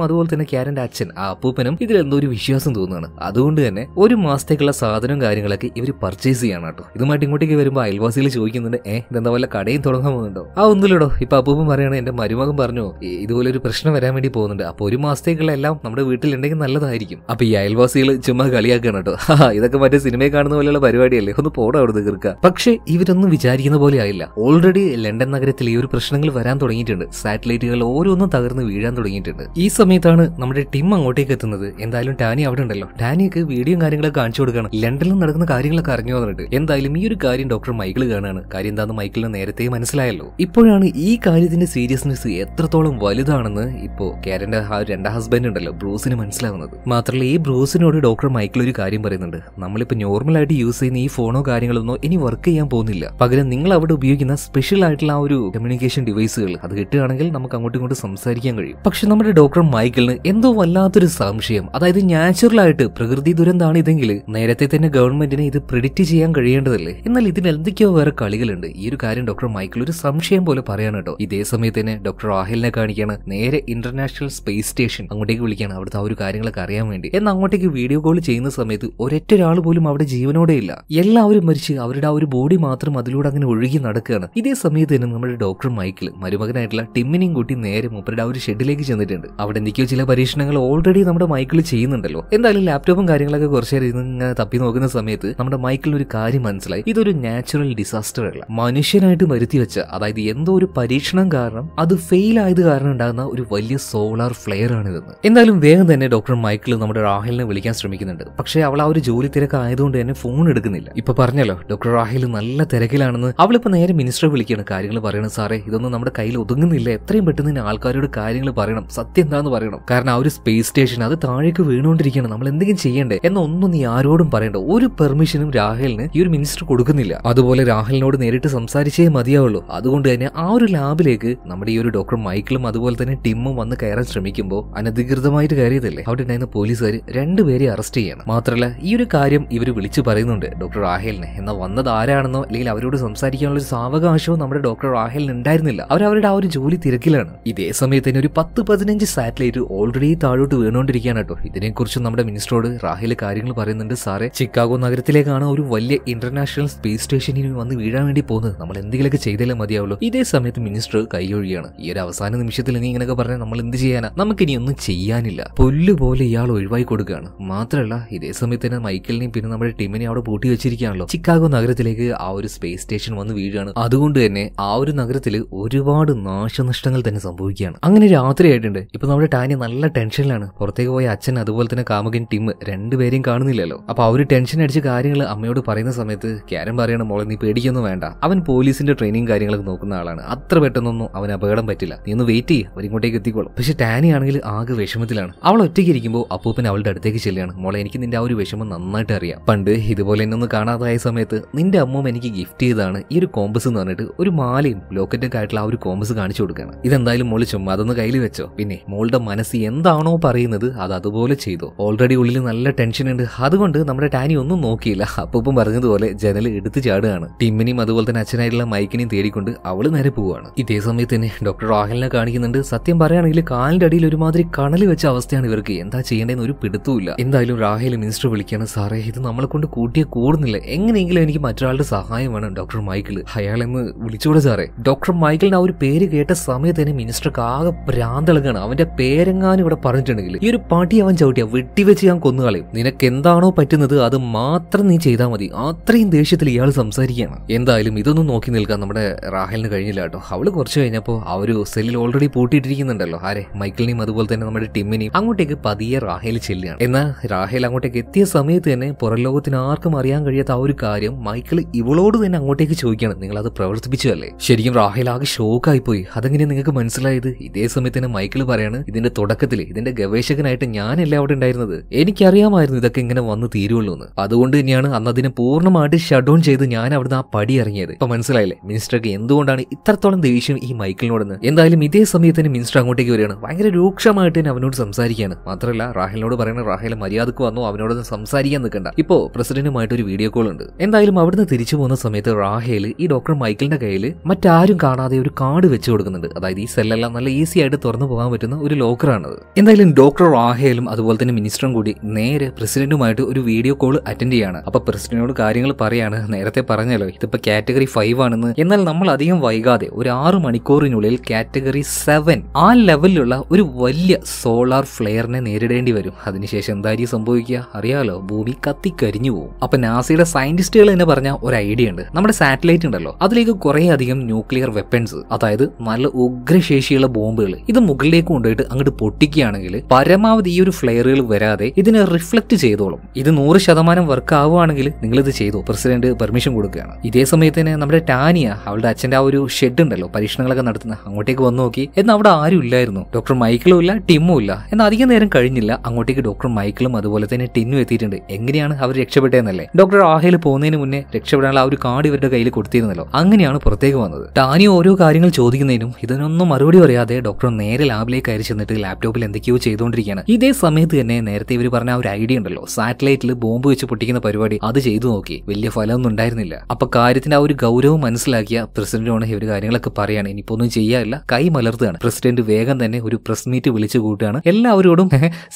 അതുപോലെ തന്നെ കാരന്റെ അച്ഛൻ ആ അപ്പൂപ്പനും എന്തോ ഒരു വിശ്വാസം തോന്നുകയാണ് അതുകൊണ്ട് തന്നെ ഒരു മാസത്തേക്കുള്ള സാധനവും കാര്യങ്ങളൊക്കെ ഇവർ പർച്ചേസ് ചെയ്യണം കേട്ടോ ഇതുമായിട്ട് ഇങ്ങോട്ടേക്ക് വരുമ്പോൾ അയൽവാസികൾ ചോദിക്കുന്നുണ്ട് ഏ ഇതെന്താ വല്ല കടയും തുടങ്ങാൻ പോകുന്നുണ്ടോ ആ ഒന്നുമില്ലടോ ഇപ്പൊ അപ്പൂപ്പൻ പറയുകയാണ് എന്റെ മരുമകൻ പറഞ്ഞു ഇതുപോലെ ഒരു പ്രശ്നം വരാൻ വേണ്ടി പോകുന്നുണ്ട് അപ്പോൾ ഒരു മാസത്തേക്കുള്ള എല്ലാം നമ്മുടെ വീട്ടിലുണ്ടെങ്കിൽ നല്ലതായിരിക്കും അപ്പൊ ഈ അയൽവാസികൾ ചുമ്മാ കളിയാക്കണം കേട്ടോ ഇതൊക്കെ മറ്റേ സിനിമയെ കാണുന്ന പോലെയുള്ള പരിപാടിയല്ലേ ഒന്ന് പോടാ അവിടെ തീർക്കുക പക്ഷേ ഇവരൊന്നും വിചാരിക്കുന്ന പോലെ ആയില്ല ഓൾറെഡി ലണ്ടൻ നഗരത്തിൽ ഈ ഒരു പ്രശ്നങ്ങൾ വരാൻ തുടങ്ങിയിട്ടുണ്ട് സാറ്റലൈറ്റുകൾ ഓരോന്നും തകർന്ന് വീഴാൻ തുടങ്ങിയിട്ടുണ്ട് ഈ സമയത്താണ് നമ്മുടെ ടീം അങ്ങോട്ടേക്ക് എത്തുന്നത് എന്തായാലും ടാനി അവിടെ ഉണ്ടല്ലോ ടാനിയൊക്കെ വീഡിയോ കാര്യങ്ങളൊക്കെ കാണിച്ചു കൊടുക്കണം ലണ്ടനിൽ നടക്കുന്ന കാര്യങ്ങളൊക്കെ അറിഞ്ഞു വന്നിട്ട് എന്തായാലും ഈ ഒരു കാര്യം ഡോക്ടർ മൈക്കിൾ കാണാണ് കാര്യം എന്താന്ന് മൈക്കിളിന് നേരത്തെ മനസ്സിലായല്ലോ ഇപ്പോഴാണ് ഈ കാര്യത്തിന്റെ സീരിയസ്നെസ് എത്രത്തോളം വലുതാണെന്ന് ഇപ്പോ കാരന്റെ ആ രണ്ടാം ഹസ്ബൻഡ് ഉണ്ടല്ലോ ബ്രൂസിന് മനസ്സിലാവുന്നത് മാത്രമല്ല ഈ ബ്രൂസിനോട് ഡോക്ടർ മൈക്കിൾ ഒരു കാര്യം പറയുന്നുണ്ട് നമ്മളിപ്പോൾ ആയിട്ട് യൂസ് ചെയ്യുന്ന ഈ ഫോണോ കാര്യങ്ങളൊന്നും ഇനി വർക്ക് ചെയ്യാൻ പോകുന്നില്ല പകരം നിങ്ങൾ അവിടെ ഉപയോഗിക്കുന്ന സ്പെഷ്യൽ ആയിട്ടുള്ള ആ ഒരു കമ്മ്യൂണിക്കേഷൻ ഡിവൈസുകൾ അത് കിട്ടുകയാണെങ്കിൽ നമുക്ക് അങ്ങോട്ടും ഇങ്ങോട്ട് സംസാരിക്കാൻ കഴിയും പക്ഷെ നമ്മുടെ ഡോക്ടർ മൈക്കിളിന് എന്തോ വല്ലാത്തൊരു സംശയം അതായത് ആയിട്ട് പ്രകൃതി ദുരന്തമാണ് ഇതെങ്കിൽ നേരത്തെ തന്നെ ഗവൺമെന്റിന് ഇത് പ്രിഡിക്റ്റ് ചെയ്യാൻ കഴിയേണ്ടതല്ലേ എന്നാൽ ഇതിന് എന്തൊക്കെയോ വേറെ കളികളുണ്ട് ഈ ഒരു കാര്യം ഡോക്ടർ മൈക്കിൾ ഒരു സംശയം പോലെ പറയാണ് കേട്ടോ ഇതേ തന്നെ ഡോക്ടർ റാഹിലിനെ കാണിക്കാണ് നേരെ ഇന്റർനാഷണൽ സ്പേസ് സ്റ്റേഷൻ അങ്ങോട്ടേക്ക് വിളിക്കാണ് അവിടുത്തെ ആ ഒരു കാര്യങ്ങളൊക്കെ അറിയാൻ വേണ്ടി എന്നാൽ അങ്ങോട്ടേക്ക് വീഡിയോ കോൾ ചെയ്യുന്ന സമയത്ത് ഒരൊറ്റ ഒരാൾ പോലും അവിടെ ജീവനോടെ ഇല്ല എല്ലാവരും മരിച്ച് അവരുടെ ആ ഒരു ബോഡി മാത്രം അതിലൂടെ അങ്ങനെ ഒഴുകി നടക്കുകയാണ് ഇതേ സമയത്ത് തന്നെ നമ്മുടെ ഡോക്ടർ മൈക്കിൾ മരുമകനായിട്ടുള്ള ടിമ്മിനെയും കൂട്ടി നേരെ മൂപ്പരുടെ ആ ഒരു ഷെഡിലേക്ക് ചെന്നിട്ടുണ്ട് അവിടെ എന്തൊക്കെയോ ചില പരീക്ഷണങ്ങൾ ഓൾറെഡി നമ്മുടെ മൈക്കിൾ ചെയ്യുന്നുണ്ടല്ലോ എന്തായാലും ലാപ്ടോപ്പും കാര്യങ്ങളൊക്കെ കുറച്ചേരം ഇങ്ങനെ തപ്പി നോക്കുന്ന സമയത്ത് നമ്മുടെ മൈക്കിൾ ഒരു കാര്യം മനസ്സിലായി ഇതൊരു നാച്ചുറൽ ഡിസാസ്റ്റർ അല്ല മനുഷ്യനായിട്ട് വരുത്തി വെച്ച അതായത് എന്തോ ഒരു പരീക്ഷണം കാരണം അത് ഫെയിൽ ആയത് കാരണം ഉണ്ടാകുന്ന ഒരു വലിയ സോളാർ ഫ്ലെയർ ആണ് ഇതെന്ന് എന്തായാലും വേഗം തന്നെ ഡോക്ടർ മൈക്കിൾ നമ്മുടെ റാഹിലിനെ വിളിക്കാൻ ശ്രമിക്കുന്നുണ്ട് പക്ഷേ അവൾ ആ ഒരു ജോലി തിരക്കായതുകൊണ്ട് തന്നെ ഫോൺ എടുക്കുന്നില്ല ഇപ്പൊ പറഞ്ഞല്ലോ ഡോക്ടർ റാഹിൽ നല്ല തിരക്കിലാണെന്ന് അവളിപ്പോ നേരെ മിനിസ്റ്റർ വിളിക്കുകയാണ് കാര്യങ്ങൾ പറയണം സാറേ ഇതൊന്നും നമ്മുടെ കയ്യിൽ ഒതുങ്ങുന്നില്ല എത്രയും പെട്ടെന്ന് ആൾക്കാരോട് കാര്യങ്ങൾ പറയണം സത്യം എന്താന്ന് പറയണം കാരണം ആ ഒരു സ്പേസ് സ്റ്റേഷൻ അത് താഴേക്ക് വീണുകൊണ്ടിരിക്കുകയാണ് നമ്മൾ എന്തെങ്കിലും ചെയ്യേണ്ടേ എന്നൊന്നും നീ ആരോടും പറയണ്ട ഒരു പെർമിഷനും രാഹേലിന് ഈ ഒരു മിനിസ്റ്റർ കൊടുക്കുന്നില്ല അതുപോലെ രാഹേലിനോട് നേരിട്ട് സംസാരിച്ചേ മതിയാവുള്ളൂ അതുകൊണ്ട് തന്നെ ആ ഒരു ലാബിലേക്ക് നമ്മുടെ ഈ ഒരു ഡോക്ടർ മൈക്കിളും അതുപോലെ തന്നെ ടിമ്മും വന്ന് കയറാൻ ശ്രമിക്കുമ്പോൾ അനധികൃതമായിട്ട് കയറിയതല്ലേ അവിടെ ഉണ്ടായിരുന്ന പോലീസുകാർ രണ്ടുപേരെ അറസ്റ്റ് ചെയ്യണം മാത്രമല്ല ഈ ഒരു കാര്യം ഇവർ വിളിച്ചു പറയുന്നുണ്ട് ഡോക്ടർ റാഹേലിനെ എന്നാൽ വന്നത് ആരാണെന്നോ അല്ലെങ്കിൽ അവരോട് സംസാരിക്കാനുള്ള ഒരു സാവകാശവും നമ്മുടെ ഡോക്ടർ റാഹേലിന് ഉണ്ടായിരുന്നില്ല അവർ അവരുടെ ആ ഒരു ജോലി തിരക്കിലാണ് ഇതേ സമയത്ത് തന്നെ ഒരു പത്ത് പതിനഞ്ച് സാറ്റലൈറ്റ് ഓൾറെഡി താഴോട്ട് വീണുകൊണ്ടിരിക്കുകയാണ് കേട്ടോ ഇതിനെക്കുറിച്ച് നമ്മുടെ മിനിസ്റ്ററോട് റാഹേൽ കാര്യങ്ങൾ പറയുന്നുണ്ട് സാറേ ചിക്കാഗോ നഗരത്തിലേക്കാണ് ഒരു വലിയ ഇന്റർനാഷണൽ സ്പേസ് സ്റ്റേഷനിൽ വന്ന് വീഴാൻ വേണ്ടി പോകുന്നത് നമ്മൾ എന്തെങ്കിലുമൊക്കെ ചെയ്താലേ മതിയാവുള്ളൂ ഇതേ സമയത്ത് മിനിസ്റ്റർ കൈയൊഴിയാണ് ഈ ഒരു അവസാന നിമിഷത്തിൽ നീ ഇങ്ങനെയൊക്കെ പറഞ്ഞാൽ നമ്മൾ എന്ത് ചെയ്യാനാ നമുക്കിനി ഒന്നും ചെയ്യാനില്ല പുല്ലുപോലെ ഇയാൾ ഒഴിവായി കൊടുക്കുകയാണ് മാത്രമല്ല ഇതേ സമയത്ത് തന്നെ മൈക്കലിനെയും പിന്നെ നമ്മുടെ ടീമിനെ അവിടെ പൂട്ടി വെച്ചിരിക്കുകയാണല്ലോ ചിക്കാഗോ നഗരത്തിലേക്ക് ആ ഒരു സ്പേസ് സ്റ്റേഷൻ വന്ന് വീഴുകയാണ് അതുകൊണ്ട് തന്നെ ആ ഒരു നഗരത്തിൽ ഒരുപാട് നാശനഷ്ടങ്ങൾ തന്നെ സംഭവിക്കുകയാണ് അങ്ങനെ രാത്രി ആയിട്ടുണ്ട് ഇപ്പൊ നമ്മുടെ ടാനി നല്ല ടെൻഷനിലാണ് പുറത്തേക്ക് പോയ അച്ഛൻ അതുപോലെ തന്നെ കാമുകൻ ടീം രണ്ടുപേരെയും കാണുന്നില്ലല്ലോ അപ്പൊ ആ ഒരു ടെൻഷൻ പേടിച്ച് കാര്യങ്ങൾ അമ്മയോട് പറയുന്ന സമയത്ത് കാരൻ പറയണ മോളെ നീ പേടിക്കൊന്നും വേണ്ട അവൻ പോലീസിന്റെ ട്രെയിനിങ് കാര്യങ്ങളൊക്കെ നോക്കുന്ന ആളാണ് അത്ര പെട്ടെന്നൊന്നും അവൻ അപകടം പറ്റില്ല നീ ഒന്ന് വെയിറ്റ് ചെയ്യുക അവരിങ്ങോട്ടേക്ക് എത്തിക്കോളും പക്ഷെ ടാനി ആണെങ്കിൽ ആകെ വിഷമത്തിലാണ് അവൾ ഒറ്റയ്ക്ക് ഇരിക്കുമ്പോൾ അപ്പൂപ്പൻ അവളുടെ അടുത്തേക്ക് ചെല്ലുകയാണ് മോളെ എനിക്ക് നിന്റെ ആ ഒരു വിഷമം നന്നായിട്ട് അറിയാം പണ്ട് ഇതുപോലെ എന്നൊന്ന് കാണാതായ സമയത്ത് നിന്റെ അമ്മ എനിക്ക് ഗിഫ്റ്റ് ചെയ്താണ് ഈ ഒരു കോമ്പസ് എന്ന് പറഞ്ഞിട്ട് ഒരു മാലയും ലോക്കറ്റൊക്കെ ആയിട്ടുള്ള ആ ഒരു കോമ്പസ് കാണിച്ചു കൊടുക്കുകയാണ് ഇതെന്തായാലും മോള് ചുമ്മാ അതൊന്ന് കയ്യിൽ വെച്ചോ പിന്നെ മോളുടെ മനസ്സ് എന്താണോ പറയുന്നത് അത് അതുപോലെ ചെയ്തു ഓൾറെഡി ഉള്ളിൽ നല്ല ടെൻഷൻ ഉണ്ട് അതുകൊണ്ട് നമ്മുടെ ടാനി ഒന്നും ഒന്നും നോക്കിയില്ല അപ്പൂപ്പൻ പറഞ്ഞതുപോലെ ജനൽ എടുത്തു ചാടുകയാണ് ടിമ്മിനെയും അതുപോലെ തന്നെ അച്ഛനായിട്ടുള്ള മൈക്കിനെയും തേടിക്കൊണ്ട് അവള് നേരെ പോവുകയാണ് ഇതേ സമയത്ത് തന്നെ ഡോക്ടർ റാഹലിനെ കാണിക്കുന്നുണ്ട് സത്യം പറയുകയാണെങ്കിൽ കാലിന്റെ അടിയിൽ ഒരുമാതിരി കണൽ വെച്ച അവസ്ഥയാണ് ഇവർക്ക് എന്താ ചെയ്യേണ്ടതെന്ന് ഒരു പിടുത്തുമില്ല എന്തായാലും റാഹൽ മിനിസ്റ്റർ വിളിക്കുകയാണ് സാറേ ഇത് നമ്മളെ കൊണ്ട് കൂട്ടിയെ കൂടുന്നില്ല എങ്ങനെയെങ്കിലും എനിക്ക് മറ്റൊരാളുടെ സഹായം വേണം ഡോക്ടർ മൈക്കിൾ അയാളെന്ന് വിളിച്ചോടെ സാറേ ഡോക്ടർ മൈക്കിളിന് ആ ഒരു പേര് കേട്ട സമയത്ത് തന്നെ മിനിസ്റ്റർക്ക് ആകെ ഭ്രാന്തളകാണ് അവന്റെ പേരെങ്ങാനും ഇവിടെ പറഞ്ഞിട്ടുണ്ടെങ്കിൽ ഈ ഒരു പടി അവൻ ചവിട്ടിയ വെട്ടിവെച്ച് ഞാൻ കൊന്നുകളയും നിനക്ക് എന്താണോ പറ്റുന്നത് അത് മാ മാത്രം നീ ചെയ്താൽ മതി അത്രയും ദേഷ്യത്തിൽ ഇയാൾ സംസാരിക്കുകയാണ് എന്തായാലും ഇതൊന്നും നോക്കി നിൽക്കാൻ നമ്മുടെ റാഹലിന് കഴിഞ്ഞില്ല കേട്ടോ അവള് കുറച്ച് കഴിഞ്ഞപ്പോൾ ആ ഒരു സെല്ലിൽ ഓൾറെഡി പൂട്ടിയിട്ടിരിക്കുന്നുണ്ടല്ലോ ആരെ മൈക്കിളിനെയും അതുപോലെ തന്നെ നമ്മുടെ ടിമ്മിനെയും അങ്ങോട്ടേക്ക് പതിയെ റാഹേൽ ചെല്ലുകയാണ് എന്നാൽ റാഹേൽ അങ്ങോട്ടേക്ക് എത്തിയ സമയത്ത് തന്നെ പുറലോകത്തിന് ആർക്കും അറിയാൻ കഴിയാത്ത ആ ഒരു കാര്യം മൈക്കിൾ ഇവളോട് തന്നെ അങ്ങോട്ടേക്ക് ചോദിക്കുകയാണ് നിങ്ങൾ അത് പ്രവർത്തിപ്പിച്ചതല്ലേ ശരിക്കും റാഹേൽ ആകെ ഷോക്കായി പോയി അതെങ്ങനെ നിങ്ങൾക്ക് മനസ്സിലായത് ഇതേ സമയത്ത് തന്നെ മൈക്കിൾ പറയാണ് ഇതിന്റെ തുടക്കത്തിൽ ഇതിന്റെ ഗവേഷകനായിട്ട് ഞാനല്ല അവിടെ ഉണ്ടായിരുന്നത് എനിക്കറിയാമായിരുന്നു ഇതൊക്കെ ഇങ്ങനെ വന്ന് തീരുള്ളൂ എന്ന് അത് അതുകൊണ്ട് തന്നെയാണ് അന്ന് അതിനെ പൂർണ്ണമായിട്ട് ഷട്ട് ഡൗൺ ചെയ്ത് ഞാൻ അവിടുന്ന് ആ പടി ഇറങ്ങിയത് ഇപ്പൊ മനസ്സിലായില്ലേ മിനിസ്റ്റർക്ക് എന്തുകൊണ്ടാണ് ഇത്രത്തോളം ദേഷ്യം ഈ മൈക്കിളിനോടെന്ന് എന്തായാലും ഇതേ സമയത്ത് തന്നെ മിനിസ്റ്റർ അങ്ങോട്ടേക്ക് വരികയാണ് ഭയങ്കര രൂക്ഷമായിട്ട് തന്നെ അവനോട് സംസാരിക്കുകയാണ് മാത്രമല്ല റാഹലിനോട് പറയുന്ന റാഹലെ മര്യാദക്ക് വന്നു അവനോടൊന്ന് സംസാരിക്കാൻ നിൽക്കണ്ട ഇപ്പൊ പ്രസിഡന്റുമായിട്ട് ഒരു വീഡിയോ കോൾ ഉണ്ട് എന്തായാലും അവിടുന്ന് തിരിച്ചു പോകുന്ന സമയത്ത് റാഹേൽ ഈ ഡോക്ടർ മൈക്കിളിന്റെ കയ്യിൽ മറ്റാരും കാണാതെ ഒരു കാർഡ് വെച്ചു കൊടുക്കുന്നുണ്ട് അതായത് ഈ സെല്ലെല്ലാം നല്ല ഈസി ആയിട്ട് തുറന്നു പോകാൻ പറ്റുന്ന ഒരു ലോക്കറാണത് എന്തായാലും ഡോക്ടർ റാഹേലും അതുപോലെ തന്നെ മിനിസ്റ്ററും കൂടി നേരെ പ്രസിഡന്റുമായിട്ട് ഒരു വീഡിയോ കോൾ അറ്റൻഡ് ചെയ്യാണ് അപ്പൊ പ്രസിഡന്റിനോട് കാര്യങ്ങൾ പറയാണ് നേരത്തെ പറഞ്ഞല്ലോ ഇതിപ്പോ കാറ്റഗറി ഫൈവ് ആണെന്ന് എന്നാൽ നമ്മൾ അധികം വൈകാതെ ഒരു ആറ് മണിക്കൂറിനുള്ളിൽ കാറ്റഗറി സെവൻ ആ ലെവലിലുള്ള ഒരു വലിയ സോളാർ ഫ്ലെയറിനെ നേരിടേണ്ടി വരും അതിനുശേഷം എന്തായിരിക്കും സംഭവിക്കുക അറിയാലോ ഭൂമി കത്തിക്കരിഞ്ഞു പോകും അപ്പൊ നാസയുടെ സയന്റിസ്റ്റുകൾ തന്നെ പറഞ്ഞ ഒരു ഐഡിയ ഉണ്ട് നമ്മുടെ സാറ്റലൈറ്റ് ഉണ്ടല്ലോ അതിലേക്ക് കുറെ അധികം ന്യൂക്ലിയർ വെപ്പൺസ് അതായത് നല്ല ഉഗ്രശേഷിയുള്ള ബോംബുകൾ ഇത് മുകളിലേക്ക് കൊണ്ടുപോയിട്ട് അങ്ങോട്ട് പൊട്ടിക്കുകയാണെങ്കിൽ പരമാവധി ഈ ഒരു ഫ്ലെയറുകൾ വരാതെ ഇതിനെ റിഫ്ലക്ട് ചെയ്തോളും ഇത് നൂറ് ശതമാനം വർക്ക് ആവുകയാണെങ്കിൽ ഇത് ചെയ്തു പ്രസിഡന്റ് പെർമിഷൻ കൊടുക്കുകയാണ് ഇതേ സമയത്തിന് നമ്മുടെ ടാനിയ അവളുടെ അച്ഛന്റെ ആ ഒരു ഷെഡ് ഉണ്ടല്ലോ പരീക്ഷണങ്ങളൊക്കെ നടത്തുന്ന അങ്ങോട്ടേക്ക് വന്നു നോക്കി എന്നാൽ അവിടെ ആരും ഇല്ലായിരുന്നു ഡോക്ടർ മൈക്കിളും ഇല്ല ടിമ്മും ഇല്ല എന്നാൽ അധികം നേരം കഴിഞ്ഞില്ല അങ്ങോട്ടേക്ക് ഡോക്ടർ മൈക്കിളും അതുപോലെ തന്നെ ടിന്നും എത്തിയിട്ടുണ്ട് എങ്ങനെയാണ് അവർ രക്ഷപ്പെട്ടതെന്നല്ലേ ഡോക്ടർ ആഹയിൽ പോകുന്നതിന് മുന്നേ രക്ഷപ്പെടാനുള്ള ആ ഒരു കാർഡ് ഇവരുടെ കയ്യിൽ കൊടുത്തിരുന്നല്ലോ അങ്ങനെയാണ് പുറത്തേക്ക് വന്നത് ടാനി ഓരോ കാര്യങ്ങൾ ചോദിക്കുന്നതിനും ഇതിനൊന്നും മറുപടി പറയാതെ ഡോക്ടർ നേരെ ലാബിലേക്ക് കയറി ചെന്നിട്ട് ലാപ്ടോപ്പിൽ എന്തൊക്കെയോ ചെയ്തുകൊണ്ടിരിക്കുകയാണ് ഇതേ സമയത്ത് തന്നെ നേരത്തെ ഇവർ പറഞ്ഞ ഒരു ഐഡിയ ഉണ്ടല്ലോ സാറ്റലൈറ്റിൽ ബോംബ് വെച്ച് പൊട്ടിക്കുന്ന പരിപാടി അത് ചെയ്തു നോക്കി വലിയ ഫലമൊന്നും ഉണ്ടായിരുന്നില്ല അപ്പൊ കാര്യത്തിന് ആ ഒരു ഗൗരവം മനസ്സിലാക്കിയ പ്രസിഡന്റിനോട് ഇവർ കാര്യങ്ങളൊക്കെ പറയാണ് ഇനിയിപ്പോ ഒന്നും ചെയ്യാറില്ല കൈ മലർത്തുകയാണ് പ്രസിഡന്റ് വേഗം തന്നെ ഒരു പ്രസ് മീറ്റ് വിളിച്ചു കൂട്ടുകയാണ് എല്ലാവരോടും